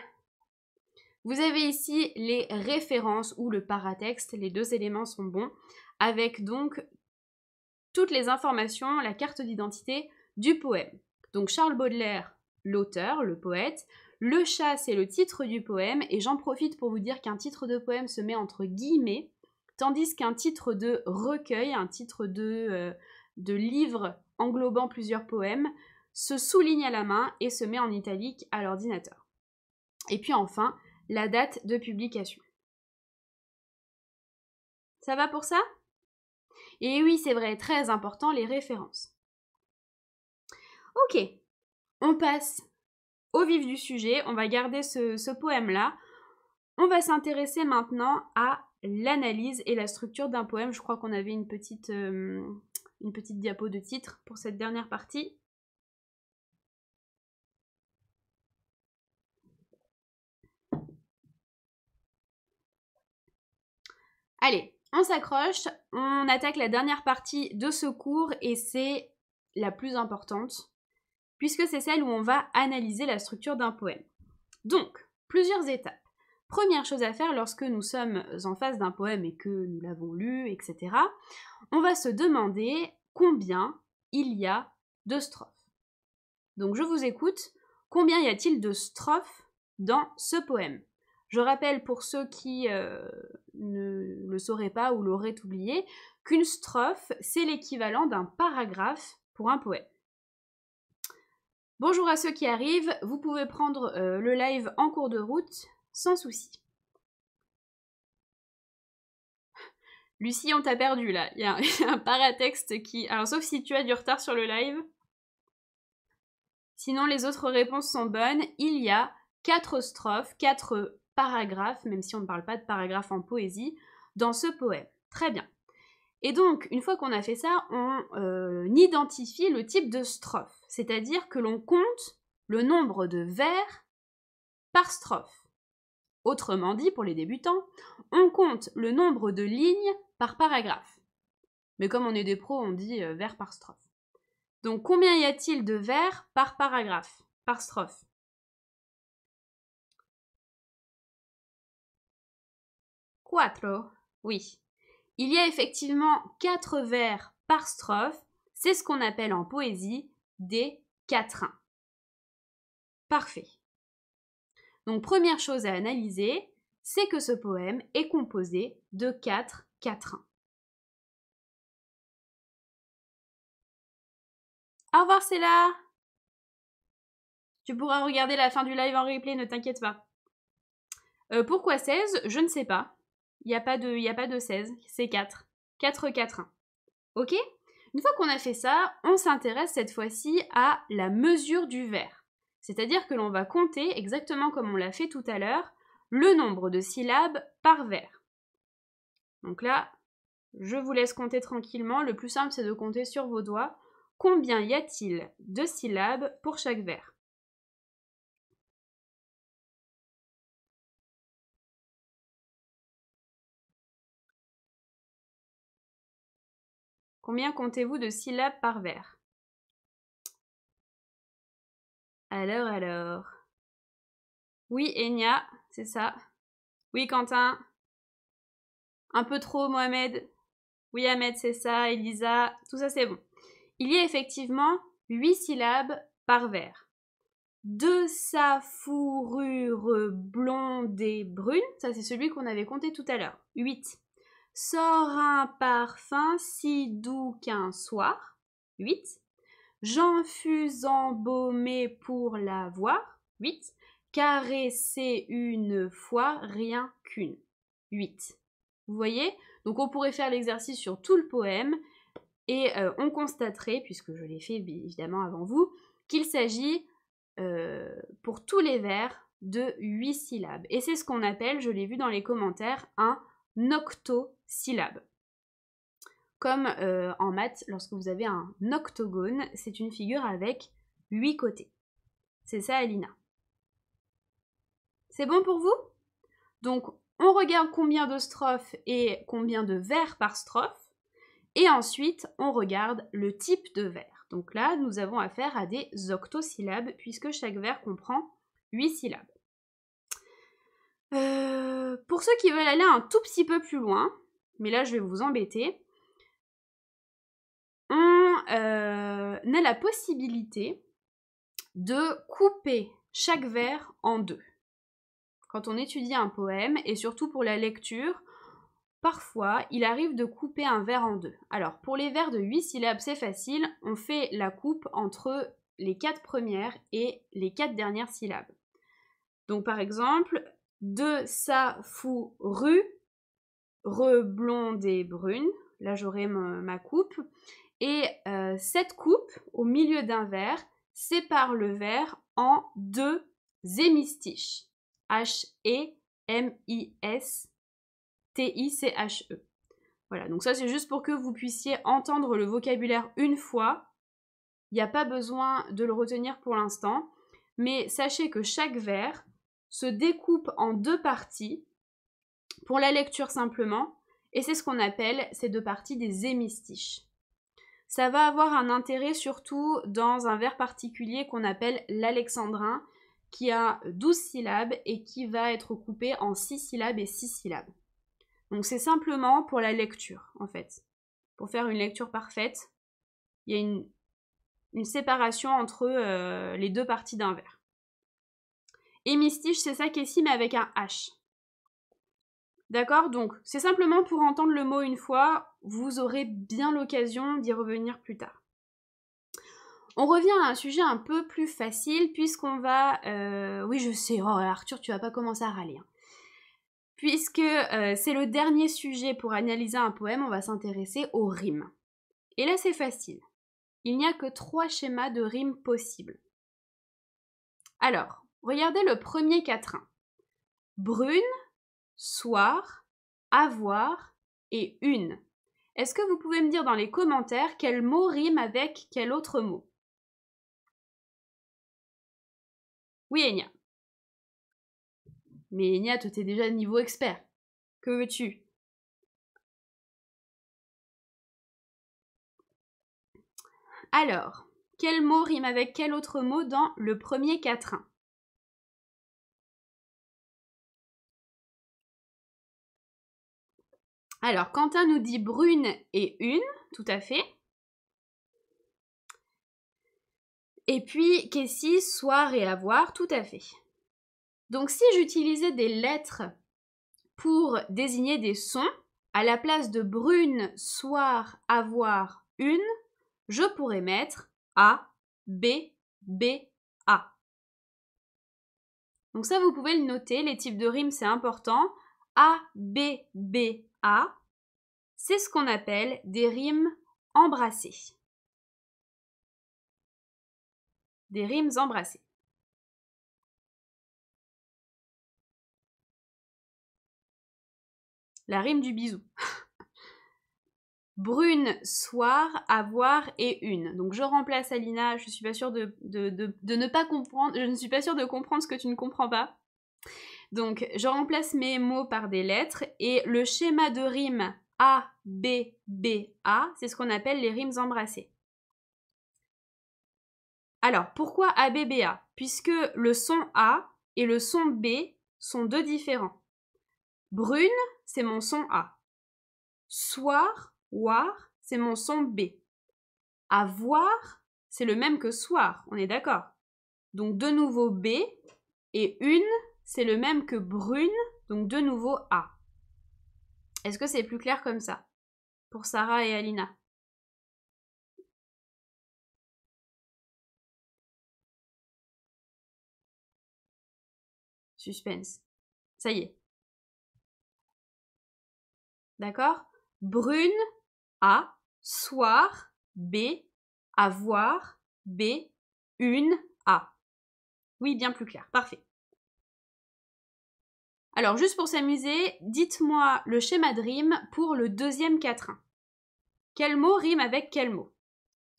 Speaker 1: Vous avez ici les références ou le paratexte, les deux éléments sont bons, avec donc toutes les informations, la carte d'identité du poème. Donc Charles Baudelaire, l'auteur, le poète, le chat, c'est le titre du poème, et j'en profite pour vous dire qu'un titre de poème se met entre guillemets, tandis qu'un titre de recueil, un titre de, euh, livre englobant plusieurs poèmes, se souligne à la main et se met en italique à l'ordinateur. Et puis enfin, la date de publication. Ça va pour ça Et oui, c'est vrai, très important, les références. Ok, on passe au vif du sujet, on va garder ce, poème-là. On va s'intéresser maintenant à l'analyse et la structure d'un poème. Je crois qu'on avait une petite, euh, une petite diapo de titre pour cette dernière partie. Allez, on s'accroche, on attaque la dernière partie de ce cours et c'est la plus importante puisque c'est celle où on va analyser la structure d'un poème. Donc, plusieurs étapes. Première chose à faire lorsque nous sommes en face d'un poème et que nous l'avons lu, etc., on va se demander combien il y a de strophes. Donc je vous écoute, combien y a-t-il de strophes dans ce poème Je rappelle pour ceux qui euh, ne, le saurait pas ou l'aurait oublié, qu'une strophe, c'est l'équivalent d'un paragraphe pour un poème. Bonjour à ceux qui arrivent, vous pouvez prendre euh, le live en cours de route sans souci. Lucie, on t'a perdu là. Il y, a un, paratexte qui. Alors, sauf si tu as du retard sur le live. Sinon, les autres réponses sont bonnes. Il y a quatre strophes, quatre paragraphes, même si on ne parle pas de paragraphes en poésie, dans ce poème. Très bien. Et donc, une fois qu'on a fait ça, on euh, identifie le type de strophe, c'est-à-dire que l'on compte le nombre de vers par strophe. Autrement dit, pour les débutants, on compte le nombre de lignes par paragraphe. Mais comme on est des pros, on dit euh, vers par strophe. Donc, combien y a-t-il de vers par paragraphe, par strophe oui. Il y a effectivement quatre vers par strophe. C'est ce qu'on appelle en poésie des quatrains. Parfait. Donc première chose à analyser, c'est que ce poème est composé de quatre quatrains. Au revoir, c'est Tu pourras regarder la fin du live en replay, ne t'inquiète pas. Euh, pourquoi 16 Je ne sais pas. Il n'y a, pas de, a pas de 16, c'est 4. 4, 4, 1. Ok Une fois qu'on a fait ça, on s'intéresse cette fois-ci à la mesure du verre. C'est-à-dire que l'on va compter, exactement comme on l'a fait tout à l'heure, le nombre de syllabes par vers. Donc là, je vous laisse compter tranquillement. Le plus simple, c'est de compter sur vos doigts. Combien y a-t-il de syllabes pour chaque verre
Speaker 2: Combien comptez-vous de syllabes par vers Alors, alors. Oui, Enya, c'est
Speaker 1: ça. Oui, Quentin. Un peu trop, Mohamed. Oui, Ahmed, c'est ça. Elisa, tout ça, c'est bon. Il y a effectivement huit syllabes par vers. De sa fourrure blonde et brune, ça c'est celui qu'on avait compté tout à l'heure. 8 sort un parfum si doux qu'un soir. 8. J'en fus embaumé pour la voir. 8. Caresser une fois, rien qu'une. 8. Vous voyez Donc on pourrait faire l'exercice sur tout le poème et euh, on constaterait, puisque je l'ai fait évidemment avant vous, qu'il s'agit euh, pour tous les vers de 8 syllabes. Et c'est ce qu'on appelle, je l'ai vu dans les commentaires, un octo syllabes. Comme euh, en maths, lorsque vous avez un octogone, c'est une figure avec huit côtés. C'est ça, Alina. C'est bon pour vous Donc, on regarde combien de strophes et combien de vers par strophe. Et ensuite, on regarde le type de vers. Donc là, nous avons affaire à des octosyllabes, puisque chaque vers comprend 8 syllabes. Euh, pour ceux qui veulent aller un tout petit peu plus loin, mais là je vais vous embêter, on euh, a la possibilité de couper chaque vers en deux. Quand on étudie un poème, et surtout pour la lecture, parfois il arrive de couper un vers en deux. Alors pour les vers de huit syllabes, c'est facile, on fait la coupe entre les quatre premières et les quatre dernières syllabes. Donc par exemple, de sa fou rue reblonde et brune. Là, j'aurai ma coupe. Et euh, cette coupe, au milieu d'un verre, sépare le verre en deux hémistiches. h e m s t i h e. Voilà, donc ça c'est juste pour que vous puissiez entendre le vocabulaire une fois. Il n'y a pas besoin de le retenir pour l'instant. Mais sachez que chaque verre se découpe en deux parties pour la lecture simplement, et c'est ce qu'on appelle ces deux parties des hémistiches. Ça va avoir un intérêt surtout dans un vers particulier qu'on appelle l'alexandrin, qui a 12 syllabes et qui va être coupé en 6 syllabes et 6 syllabes. Donc c'est simplement pour la lecture, en fait. Pour faire une lecture parfaite, il y a une, séparation entre euh, les deux parties d'un vers. Hémistiche, c'est ça qui est ici, mais avec un H. D'accord Donc, c'est simplement pour entendre le mot une fois, vous aurez bien l'occasion d'y revenir plus tard. On revient à un sujet un peu plus facile, puisqu'on va... Euh, oui, je sais, oh, Arthur, tu vas pas commencer à râler. Hein. Puisque euh, c'est le dernier sujet pour analyser un poème, on va s'intéresser aux rimes. Et là, c'est facile. Il n'y a que trois schémas de rimes possibles. Alors, regardez le premier quatrain. Brune, soir, avoir et une. Est-ce que vous pouvez me dire dans les commentaires quel mot rime avec quel autre mot
Speaker 2: Oui, Enya. Mais Enya, tu es déjà niveau expert. Que veux-tu Alors, quel mot rime avec quel autre mot dans le premier quatrain Alors, Quentin nous dit brune
Speaker 1: et une, tout à fait. Et puis, si soir et avoir, tout à fait. Donc, si j'utilisais des lettres pour désigner des sons, à la place de brune, soir, avoir, une, je pourrais mettre A, B, B, A. Donc ça, vous pouvez le noter, les types de rimes, c'est important. A, B, B, c'est ce qu'on appelle des rimes embrassées.
Speaker 2: Des rimes embrassées.
Speaker 1: La rime du bisou. Brune, soir, avoir et une. Donc je remplace Alina, je suis pas sûre de, de, de ne pas comprendre, je ne suis pas sûre de comprendre ce que tu ne comprends pas. Donc, je remplace mes mots par des lettres et le schéma de rimes A, B, B, A, c'est ce qu'on appelle les rimes embrassées. Alors, pourquoi A, B, B, A Puisque le son A et le son B sont deux différents. Brune, c'est mon son A. Soir, voir, c'est mon son B. Avoir, c'est le même que soir, on est d'accord. Donc de nouveau B et une, c'est le même que brune, donc de nouveau A. Est-ce que c'est plus clair comme ça Pour
Speaker 2: Sarah et Alina. Suspense. Ça y est. D'accord Brune, A. Soir, B. Avoir, B.
Speaker 1: Une, A. Oui, bien plus clair. Parfait. Alors, juste pour s'amuser, dites-moi le schéma de rime pour le deuxième quatrain. Quel mot rime avec quel mot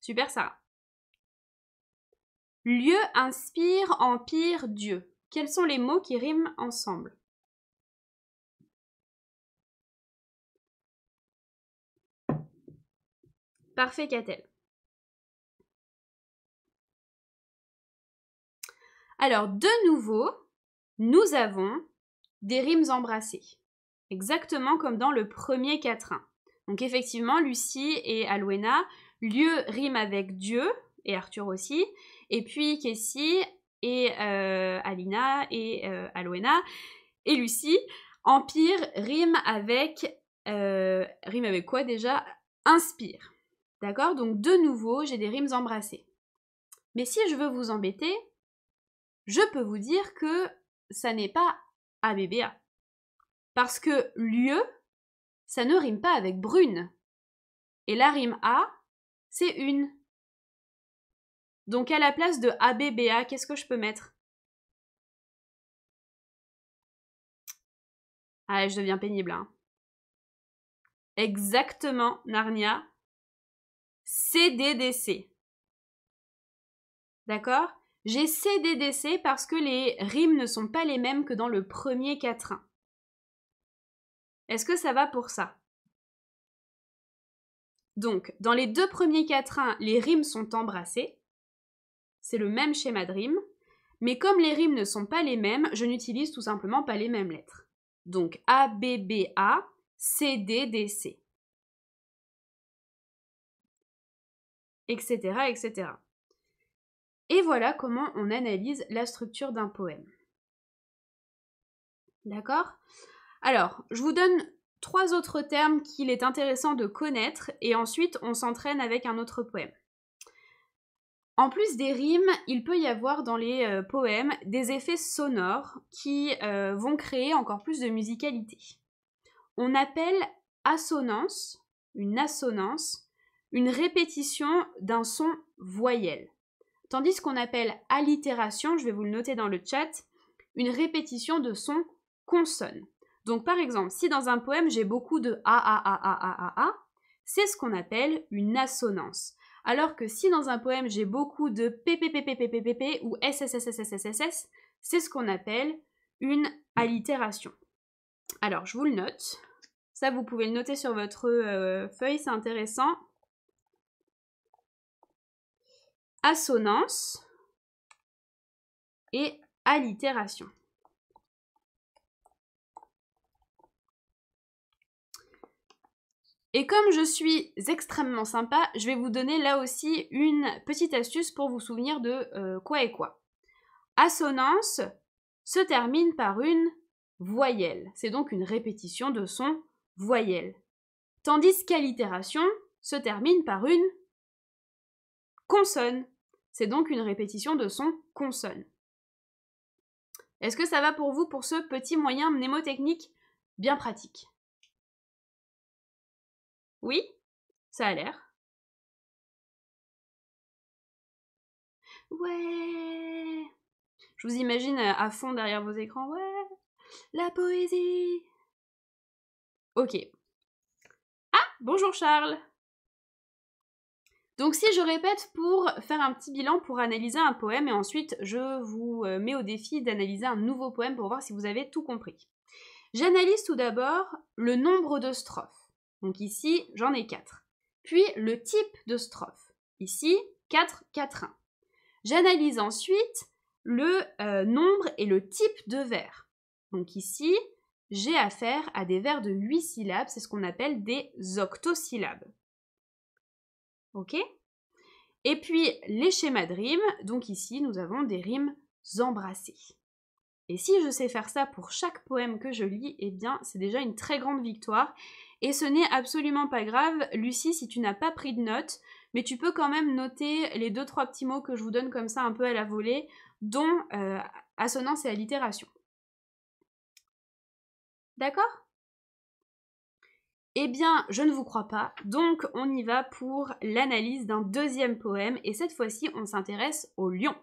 Speaker 1: Super Sarah. Lieu inspire, empire, Dieu. Quels sont les mots qui riment ensemble
Speaker 2: Parfait, Catel.
Speaker 1: Alors, de nouveau, nous avons des rimes embrassées, exactement comme dans le premier quatrain. Donc effectivement, Lucie et Alwena, lieu rime avec Dieu, et Arthur aussi, et puis Kessie et euh, Alina et euh, et Lucie, empire rime avec... Euh, rime avec quoi déjà Inspire. D'accord Donc de nouveau, j'ai des rimes embrassées. Mais si je veux vous embêter, je peux vous dire que ça n'est pas ABBA. Parce que lieu, ça ne rime pas avec brune.
Speaker 2: Et la rime A, c'est une. Donc à la place de ABBA, qu'est-ce que je peux mettre Ah, je deviens pénible. Hein. Exactement,
Speaker 1: Narnia. CDDC. D'accord j'ai CDDC parce que les rimes ne sont pas les mêmes que dans le premier quatrain. Est-ce que ça va pour ça Donc, dans les deux premiers quatrains, les rimes sont embrassées. C'est le même schéma de rime. Mais comme les rimes ne sont pas les mêmes, je n'utilise tout simplement pas les mêmes lettres. Donc A, B, B, A, C, D, D, C.
Speaker 2: Etc. etc. Et
Speaker 1: voilà comment on analyse la structure d'un poème. D'accord Alors, je vous donne trois autres termes qu'il est intéressant de connaître et ensuite on s'entraîne avec un autre poème. En plus des rimes, il peut y avoir dans les euh, poèmes des effets sonores qui euh, vont créer encore plus de musicalité. On appelle assonance, une assonance, une répétition d'un son voyelle. Tandis qu'on appelle allitération, je vais vous le noter dans le chat, une répétition de son consonne. Donc par exemple, si dans un poème j'ai beaucoup de a a a a a a a, c'est ce qu'on appelle une assonance. Alors que si dans un poème j'ai beaucoup de P, ou S, c'est ce qu'on appelle une allitération. Alors je vous le note. Ça vous pouvez le noter sur votre euh, feuille, c'est intéressant. assonance
Speaker 2: et allitération.
Speaker 1: Et comme je suis extrêmement sympa, je vais vous donner là aussi une petite astuce pour vous souvenir de euh, quoi et quoi. Assonance se termine par une voyelle. C'est donc une répétition de son voyelle. Tandis qu'allitération se termine par une consonne. C'est donc une répétition de son consonne. Est-ce que ça va pour vous pour ce petit moyen
Speaker 2: mnémotechnique bien pratique Oui Ça a l'air.
Speaker 1: Ouais Je vous imagine à fond derrière vos écrans. Ouais La poésie Ok. Ah Bonjour Charles donc si je répète pour faire un petit bilan, pour analyser un poème, et ensuite je vous euh, mets au défi d'analyser un nouveau poème pour voir si vous avez tout compris. J'analyse tout d'abord le nombre de strophes. Donc ici, j'en ai 4. Puis le type de strophe. Ici, 4, 4, 1. J'analyse ensuite le euh, nombre et le type de vers. Donc ici, j'ai affaire à des vers de 8 syllabes, c'est ce qu'on appelle des octosyllabes. Ok Et puis les schémas de rimes, donc ici nous avons des rimes embrassées. Et si je sais faire ça pour chaque poème que je lis, eh bien c'est déjà une très grande victoire. Et ce n'est absolument pas grave, Lucie, si tu n'as pas pris de notes, mais tu peux quand même noter les deux trois petits mots que je vous donne comme ça un peu à la volée, dont euh, assonance et allitération. D'accord eh bien, je ne vous crois pas. Donc, on y va pour l'analyse d'un deuxième poème, et cette fois-ci, on s'intéresse au lion.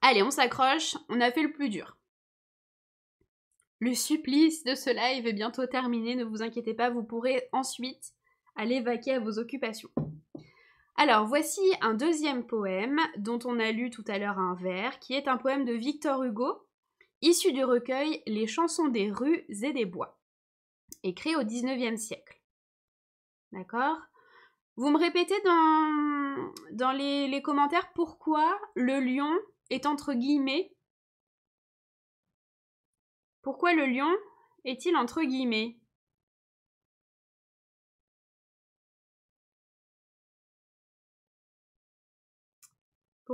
Speaker 1: Allez, on s'accroche, on a fait le plus dur. Le supplice de ce live est bientôt terminé, ne vous inquiétez pas, vous pourrez ensuite aller vaquer à vos occupations. Alors voici un deuxième poème dont on a lu tout à l'heure un vers, qui est un poème de Victor Hugo, issu du recueil Les chansons des rues et des bois, écrit au XIXe siècle. D'accord Vous me répétez dans, les commentaires pourquoi le lion est entre guillemets
Speaker 2: Pourquoi le lion est-il entre guillemets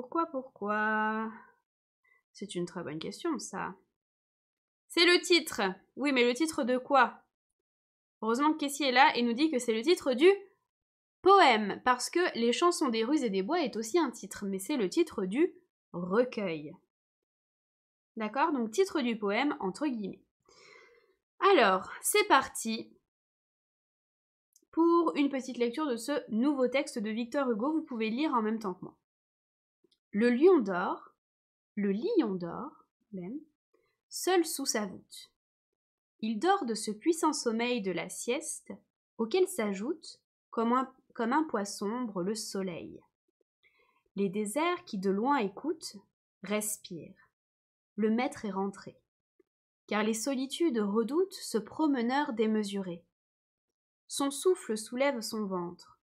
Speaker 2: Pourquoi,
Speaker 1: pourquoi C'est une très bonne question, ça. C'est le titre Oui, mais le titre de quoi Heureusement que Cassie est là et nous dit que c'est le titre du poème, parce que Les chansons des rues et des bois est aussi un titre, mais c'est le titre du recueil. D'accord Donc titre du poème, entre guillemets. Alors, c'est parti pour une petite lecture de ce nouveau texte de Victor Hugo. Vous pouvez lire en même temps que moi. Le lion d'or, le lion d'or, même, seul sous sa voûte. Il dort de ce puissant sommeil de la sieste, auquel s'ajoute, comme un, comme un poids sombre, le soleil. Les déserts qui de loin écoutent, respirent. Le maître est rentré. Car les solitudes redoutent ce promeneur démesuré. Son souffle soulève son ventre.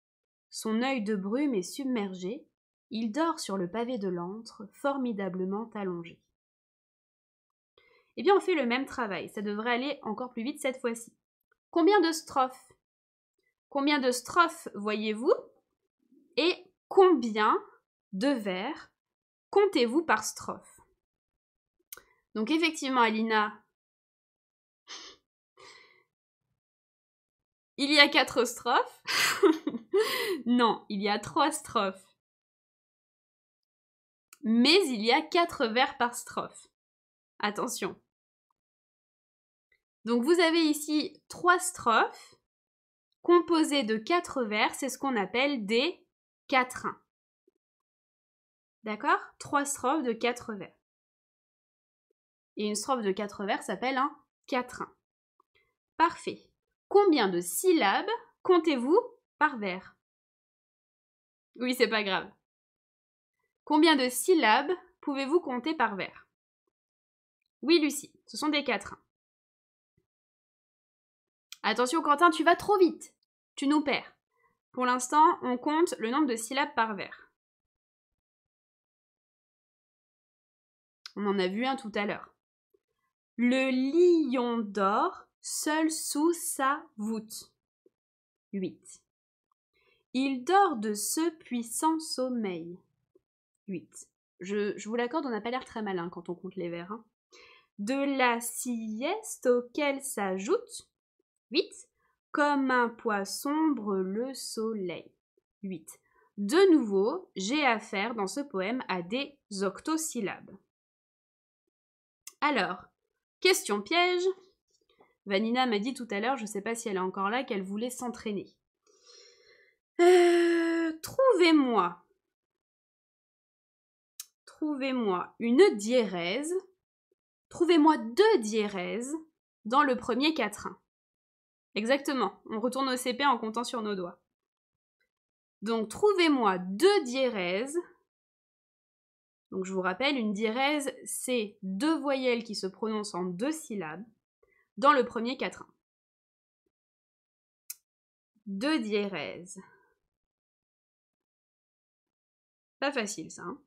Speaker 1: Son œil de brume est submergé, il dort sur le pavé de l'antre, formidablement allongé. Eh bien, on fait le même travail. Ça devrait aller encore plus vite cette fois-ci. Combien de strophes Combien de strophes voyez-vous Et combien de vers comptez-vous par strophe Donc, effectivement, Alina, il y a quatre strophes. non, il y a trois strophes mais il y a quatre vers par strophe. Attention. Donc vous avez ici trois strophes composées de quatre vers, c'est ce qu'on appelle des quatrains. D'accord Trois strophes de quatre vers. Et une strophe de quatre vers s'appelle un quatrain. Parfait. Combien de syllabes comptez-vous
Speaker 2: par vers Oui, c'est pas grave. Combien de syllabes pouvez-vous compter par vers Oui, Lucie, ce sont des quatre. Attention, Quentin, tu vas trop vite. Tu nous perds. Pour l'instant, on compte le nombre de syllabes par vers.
Speaker 1: On en a vu un tout à l'heure. Le lion dort seul sous sa voûte. 8. Il dort de ce puissant sommeil. 8. Je, vous l'accorde, on n'a pas l'air très malin quand on compte les vers. Hein. De la sieste auquel s'ajoute 8. Comme un poids sombre le soleil. 8. De nouveau, j'ai affaire dans ce poème à des octosyllabes. Alors, question piège. Vanina m'a dit tout à l'heure, je ne sais pas si elle est encore là, qu'elle voulait s'entraîner. Euh, trouvez-moi trouvez-moi une diérèse, trouvez-moi deux diérèses dans le premier quatrain. Exactement, on retourne au CP en comptant sur nos doigts. Donc trouvez-moi deux diérèses. Donc je vous rappelle, une diérèse, c'est deux voyelles qui se prononcent en deux syllabes dans le premier quatrain. Deux
Speaker 2: diérèses. Pas facile ça. Hein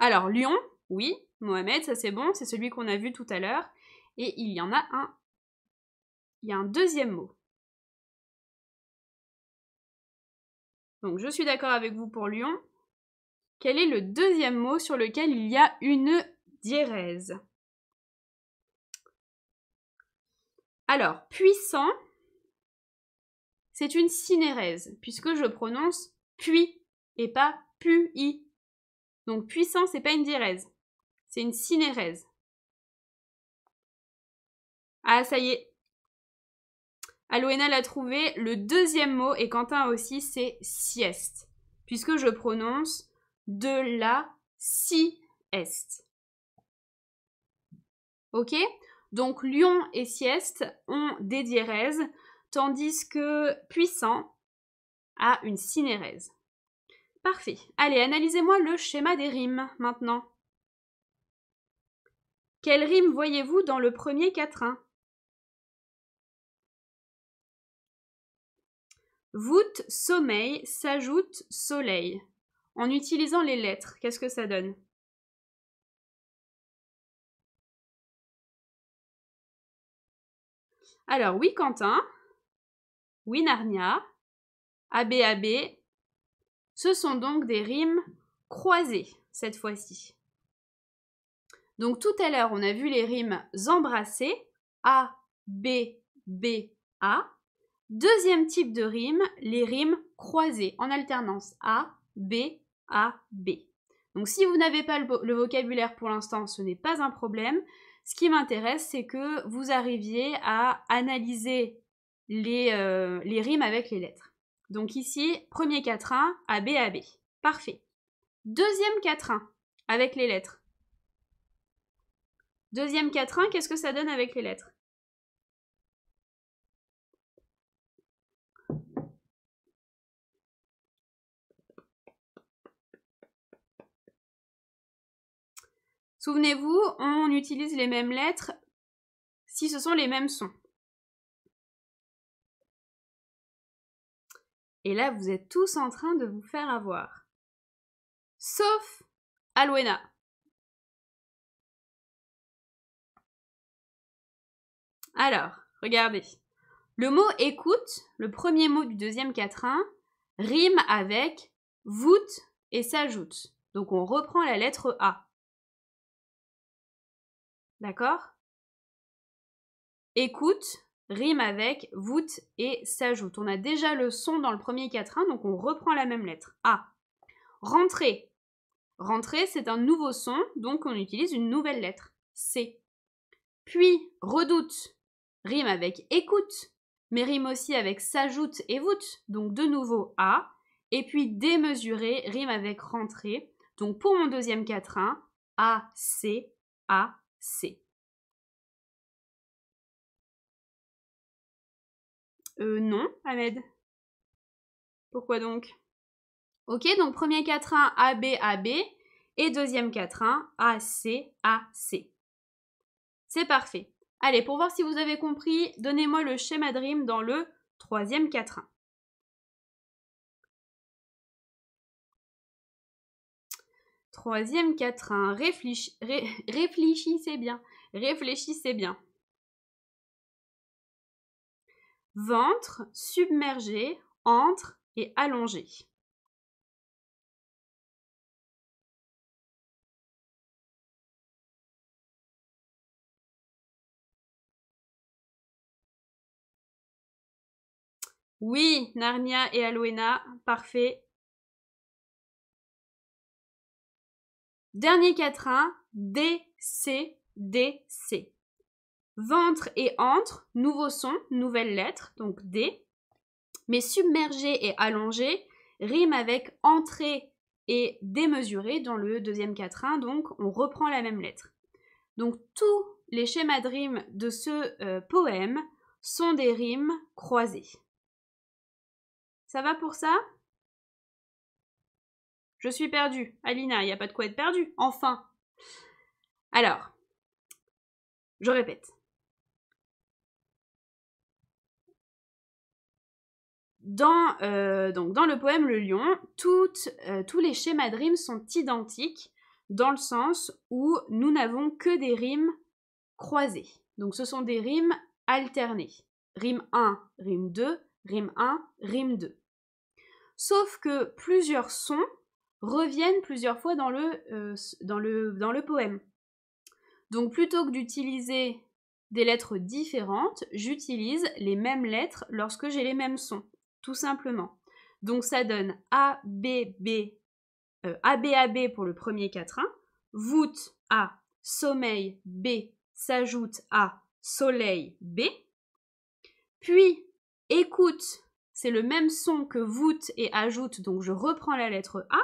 Speaker 1: alors, Lyon, oui, Mohamed, ça c'est bon, c'est celui qu'on a vu tout à l'heure. Et il y en a un. Il y a un deuxième mot.
Speaker 2: Donc, je suis d'accord avec vous pour Lyon.
Speaker 1: Quel est le deuxième mot sur lequel il y a une diérèse Alors, puissant, c'est une cinérèse, puisque je prononce puis et pas pui. Donc puissant, n'est pas une diérèse, c'est une cinérèse. Ah, ça y est. Aloéna l'a trouvé. Le deuxième mot, et Quentin aussi, c'est sieste, puisque je prononce de la sieste. Ok Donc lion et sieste ont des diérèses, tandis que puissant a une cinérèse. Parfait. Allez, analysez-moi le schéma des rimes maintenant. Quelles rimes voyez-vous dans le premier quatrain
Speaker 2: Voûte, sommeil s'ajoute soleil. En utilisant les lettres, qu'est-ce que ça donne Alors oui Quentin,
Speaker 1: oui Narnia, B. Ce sont donc des rimes croisées cette fois-ci. Donc tout à l'heure, on a vu les rimes embrassées, A, B, B, A. Deuxième type de rimes, les rimes croisées en alternance A, B, A, B. Donc si vous n'avez pas le, vocabulaire pour l'instant, ce n'est pas un problème. Ce qui m'intéresse, c'est que vous arriviez à analyser les euh, rimes avec les lettres. Donc ici, premier quatrain, A B Parfait. Deuxième quatrain, avec les lettres. Deuxième quatrain, qu'est-ce que ça donne avec les lettres
Speaker 2: Souvenez-vous, on utilise les mêmes lettres si ce sont les mêmes sons. Et là, vous êtes tous en train de vous faire avoir. Sauf Alwena.
Speaker 1: Alors, regardez. Le mot écoute, le premier mot du deuxième quatrain, rime avec voûte et s'ajoute. Donc on reprend la lettre A. D'accord Écoute, rime avec voûte et s'ajoute. On a déjà le son dans le premier quatrain, donc on reprend la même lettre. A. Rentrer. Rentrer, c'est un nouveau son, donc on utilise une nouvelle lettre. C. Puis, redoute. Rime avec écoute, mais rime aussi avec s'ajoute et voûte, donc de nouveau A. Et puis, démesuré, rime avec rentrer. Donc pour mon deuxième quatrain, A, C, A, C. Euh, non, Ahmed. Pourquoi donc Ok, donc premier quatrain AB, AB et deuxième quatrain AC, C. C'est parfait. Allez, pour voir si vous avez compris, donnez-moi le schéma de dans le
Speaker 2: troisième quatrain.
Speaker 1: Troisième quatrain, réfléchissez bien, réfléchissez bien ventre,
Speaker 2: submergé, entre et allongé. Oui, Narnia et Alouena, parfait.
Speaker 1: Dernier quatrain, D, C, D, C. Ventre et entre, nouveau son, nouvelle lettre, donc D. Mais submergé et allongé rime avec entrée et démesuré dans le deuxième quatrain, donc on reprend la même lettre. Donc tous les schémas de rimes de ce euh, poème sont des rimes croisées. Ça va pour ça
Speaker 2: Je suis perdue. Alina, il n'y a pas de quoi être perdue. Enfin Alors, je répète.
Speaker 1: Euh, dans, le poème Le Lion, euh, tous les schémas de rimes sont identiques dans le sens où nous n'avons que des rimes croisées. Donc ce sont des rimes alternées. Rime 1, rime 2, rime 1, rime 2. Sauf que plusieurs sons reviennent plusieurs fois euh, dans le poème. Donc plutôt que d'utiliser des lettres différentes, j'utilise les mêmes lettres lorsque j'ai les mêmes sons simplement. Donc ça donne euh, A, B, pour le premier quatrain, voûte A, sommeil B s'ajoute à soleil B, puis écoute, c'est le même son que voûte et ajoute, donc je reprends la lettre A,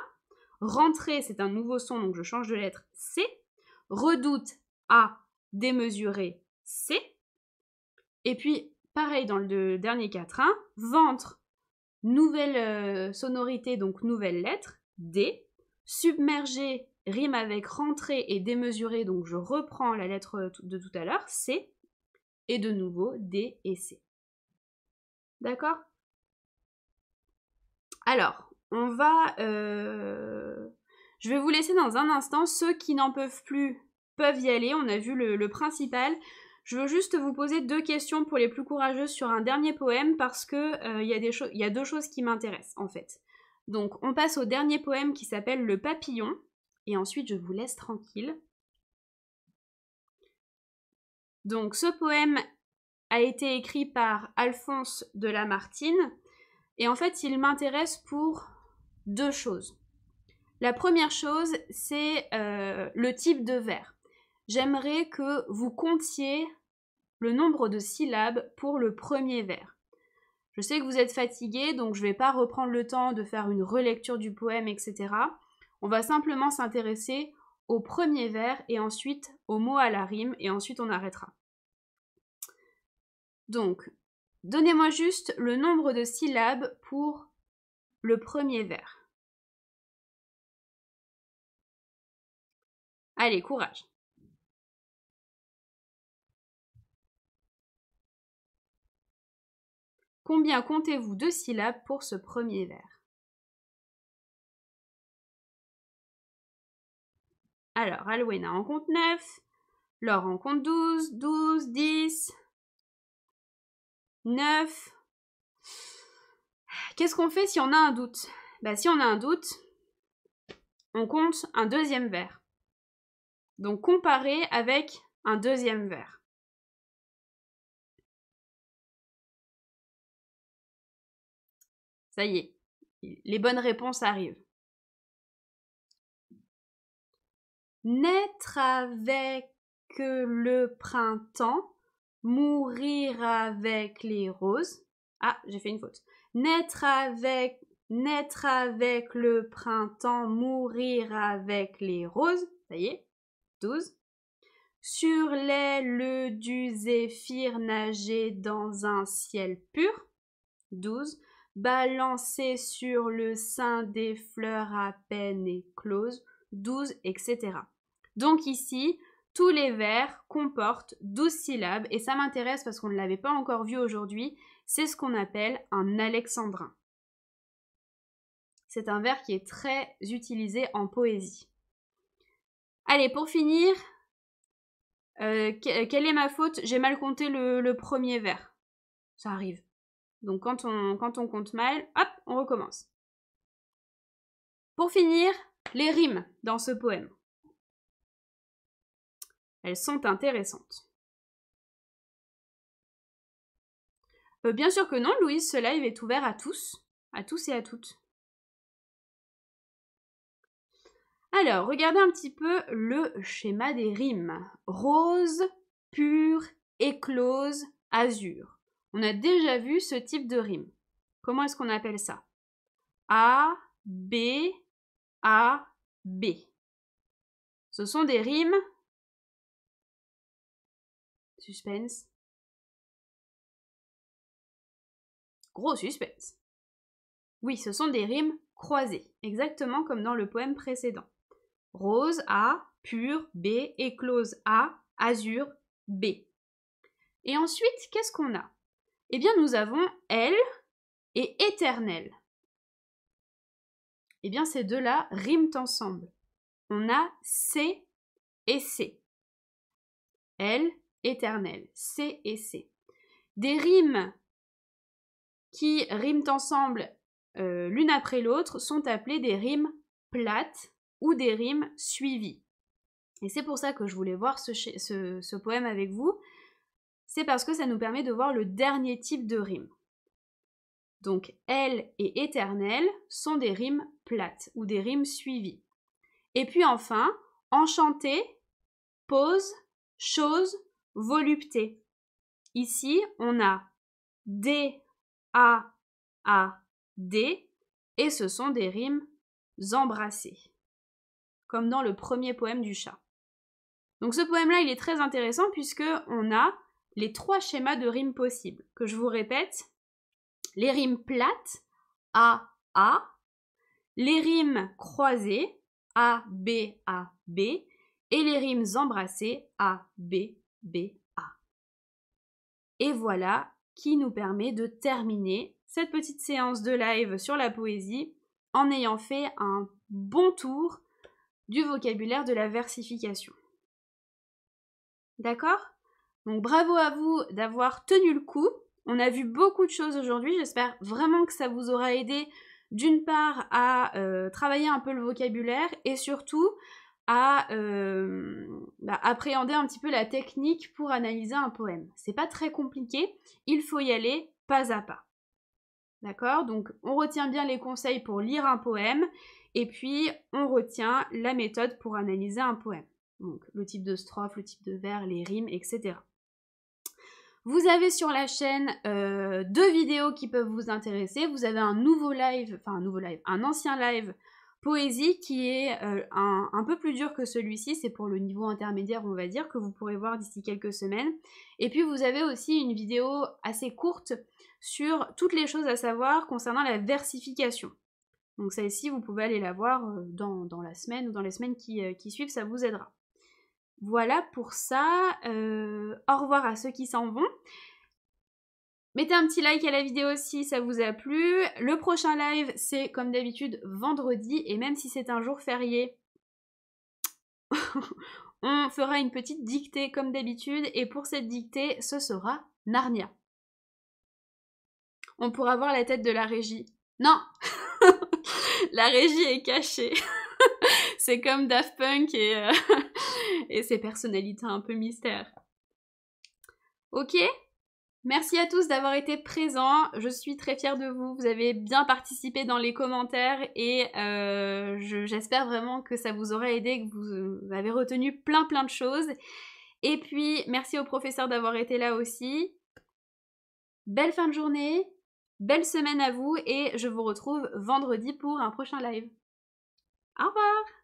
Speaker 1: rentrée c'est un nouveau son, donc je change de lettre C, redoute A, démesuré C, et puis pareil dans le dernier quatrain, ventre nouvelle euh, sonorité, donc nouvelle lettre, D, submerger rime avec rentrer et démesurer, donc je reprends la lettre euh, de tout à l'heure, C, et de nouveau D et C. D'accord Alors, on va... Euh, je vais vous laisser dans un instant. Ceux qui n'en peuvent plus peuvent y aller. On a vu le principal. Je veux juste vous poser deux questions pour les plus courageuses sur un dernier poème parce que euh, il y, a deux choses qui m'intéressent en fait. Donc on passe au dernier poème qui s'appelle Le papillon et ensuite je vous laisse tranquille. Donc ce poème a été écrit par Alphonse de Lamartine et en fait il m'intéresse pour deux choses. La première chose c'est euh, le type de vers j'aimerais que vous comptiez le nombre de syllabes pour le premier vers. Je sais que vous êtes fatigué, donc je ne vais pas reprendre le temps de faire une relecture du poème, etc. On va simplement s'intéresser au premier vers et ensuite au mot à la rime et ensuite on arrêtera. Donc, donnez-moi juste le nombre de syllabes pour le premier vers.
Speaker 2: Allez, courage Combien comptez-vous de syllabes pour ce premier vers Alors, Alwena en compte 9, Laure en
Speaker 1: compte 12, 12, 10, 9. Qu'est-ce qu'on fait si on a un doute ben, Si on a un doute, on compte un deuxième vers. Donc, comparer avec un
Speaker 2: deuxième vers. Ça y est, les bonnes réponses arrivent.
Speaker 1: Naître avec le printemps, mourir avec les roses. Ah, j'ai fait une faute. Naître avec, naître avec le printemps, mourir avec les roses. Ça y est, 12. Sur l'aile du zéphyr, nager dans un ciel pur. 12 balancé sur le sein des fleurs à peine écloses, douze, etc. Donc ici, tous les vers comportent 12 syllabes et ça m'intéresse parce qu'on ne l'avait pas encore vu aujourd'hui, c'est ce qu'on appelle un alexandrin. C'est un vers qui est très utilisé en poésie. Allez, pour finir, euh, quelle est ma faute J'ai mal compté le, le premier vers. Ça arrive. Donc quand on, compte mal, hop, on recommence. Pour finir,
Speaker 2: les rimes dans ce poème. Elles sont intéressantes. Euh, bien sûr que non, Louise,
Speaker 1: ce live est ouvert à tous, à tous et à toutes. Alors, regardez un petit peu le schéma des rimes. Rose, pure, éclose, azur. On a déjà vu ce type de rime. Comment est-ce qu'on appelle ça A, B,
Speaker 2: A, B. Ce sont des rimes. Suspense.
Speaker 1: Gros suspense. Oui, ce sont des rimes croisées, exactement comme dans le poème précédent. Rose A, pur B, éclose A, azur B. Et ensuite, qu'est-ce qu'on a eh bien, nous avons elle et éternel. Eh bien, ces deux-là riment ensemble. On a C et C. Elle, éternel. C et C. Des rimes qui riment ensemble euh, l'une après l'autre sont appelées des rimes plates ou des rimes suivies. Et c'est pour ça que je voulais voir ce poème avec vous, c'est parce que ça nous permet de voir le dernier type de rime. Donc elle et éternel sont des rimes plates ou des rimes suivies. Et puis enfin, enchanté, pose, chose, volupté. Ici, on a D, A, A, D et ce sont des rimes embrassées, comme dans le premier poème du chat. Donc ce poème-là, il est très intéressant puisque on a les trois schémas de rimes possibles, que je vous répète. Les rimes plates, A, A, les rimes croisées, A, B, A, B, et les rimes embrassées, A, B, B, A. Et voilà qui nous permet de terminer cette petite séance de live sur la poésie en ayant fait un bon tour du vocabulaire de la versification. D'accord donc bravo à vous d'avoir tenu le coup. On a vu beaucoup de choses aujourd'hui. J'espère vraiment que ça vous aura aidé d'une part à euh, travailler un peu le vocabulaire et surtout à euh, bah, appréhender un petit peu la technique pour analyser un poème. C'est pas très compliqué, il faut y aller pas à pas. D'accord Donc on retient bien les conseils pour lire un poème et puis on retient la méthode pour analyser un poème. Donc le type de strophe, le type de vers, les rimes, etc. Vous avez sur la chaîne euh, deux vidéos qui peuvent vous intéresser. Vous avez un nouveau live, enfin un nouveau live, un ancien live poésie qui est euh, un, peu plus dur que celui-ci, c'est pour le niveau intermédiaire on va dire, que vous pourrez voir d'ici quelques semaines. Et puis vous avez aussi une vidéo assez courte sur toutes les choses à savoir concernant la versification. Donc celle-ci, vous pouvez aller la voir euh, dans, la semaine ou dans les semaines qui suivent, ça vous aidera. Voilà pour ça. Euh, au revoir à ceux qui s'en vont. Mettez un petit like à la vidéo si ça vous a plu. Le prochain live, c'est comme d'habitude vendredi. Et même si c'est un jour férié, on fera une petite dictée comme d'habitude. Et pour cette dictée, ce sera Narnia. On pourra voir la tête de la régie. Non La régie est cachée. c'est comme Daft Punk et, euh, et ses personnalités un peu mystères. Ok Merci à tous d'avoir été présents. Je suis très fière de vous. Vous avez bien participé dans les commentaires et euh, j'espère vraiment que ça vous aura aidé, que vous avez retenu plein plein de choses. Et puis, merci au professeur d'avoir été là aussi. Belle fin de journée, belle semaine à vous et je vous retrouve vendredi pour un prochain live. Au revoir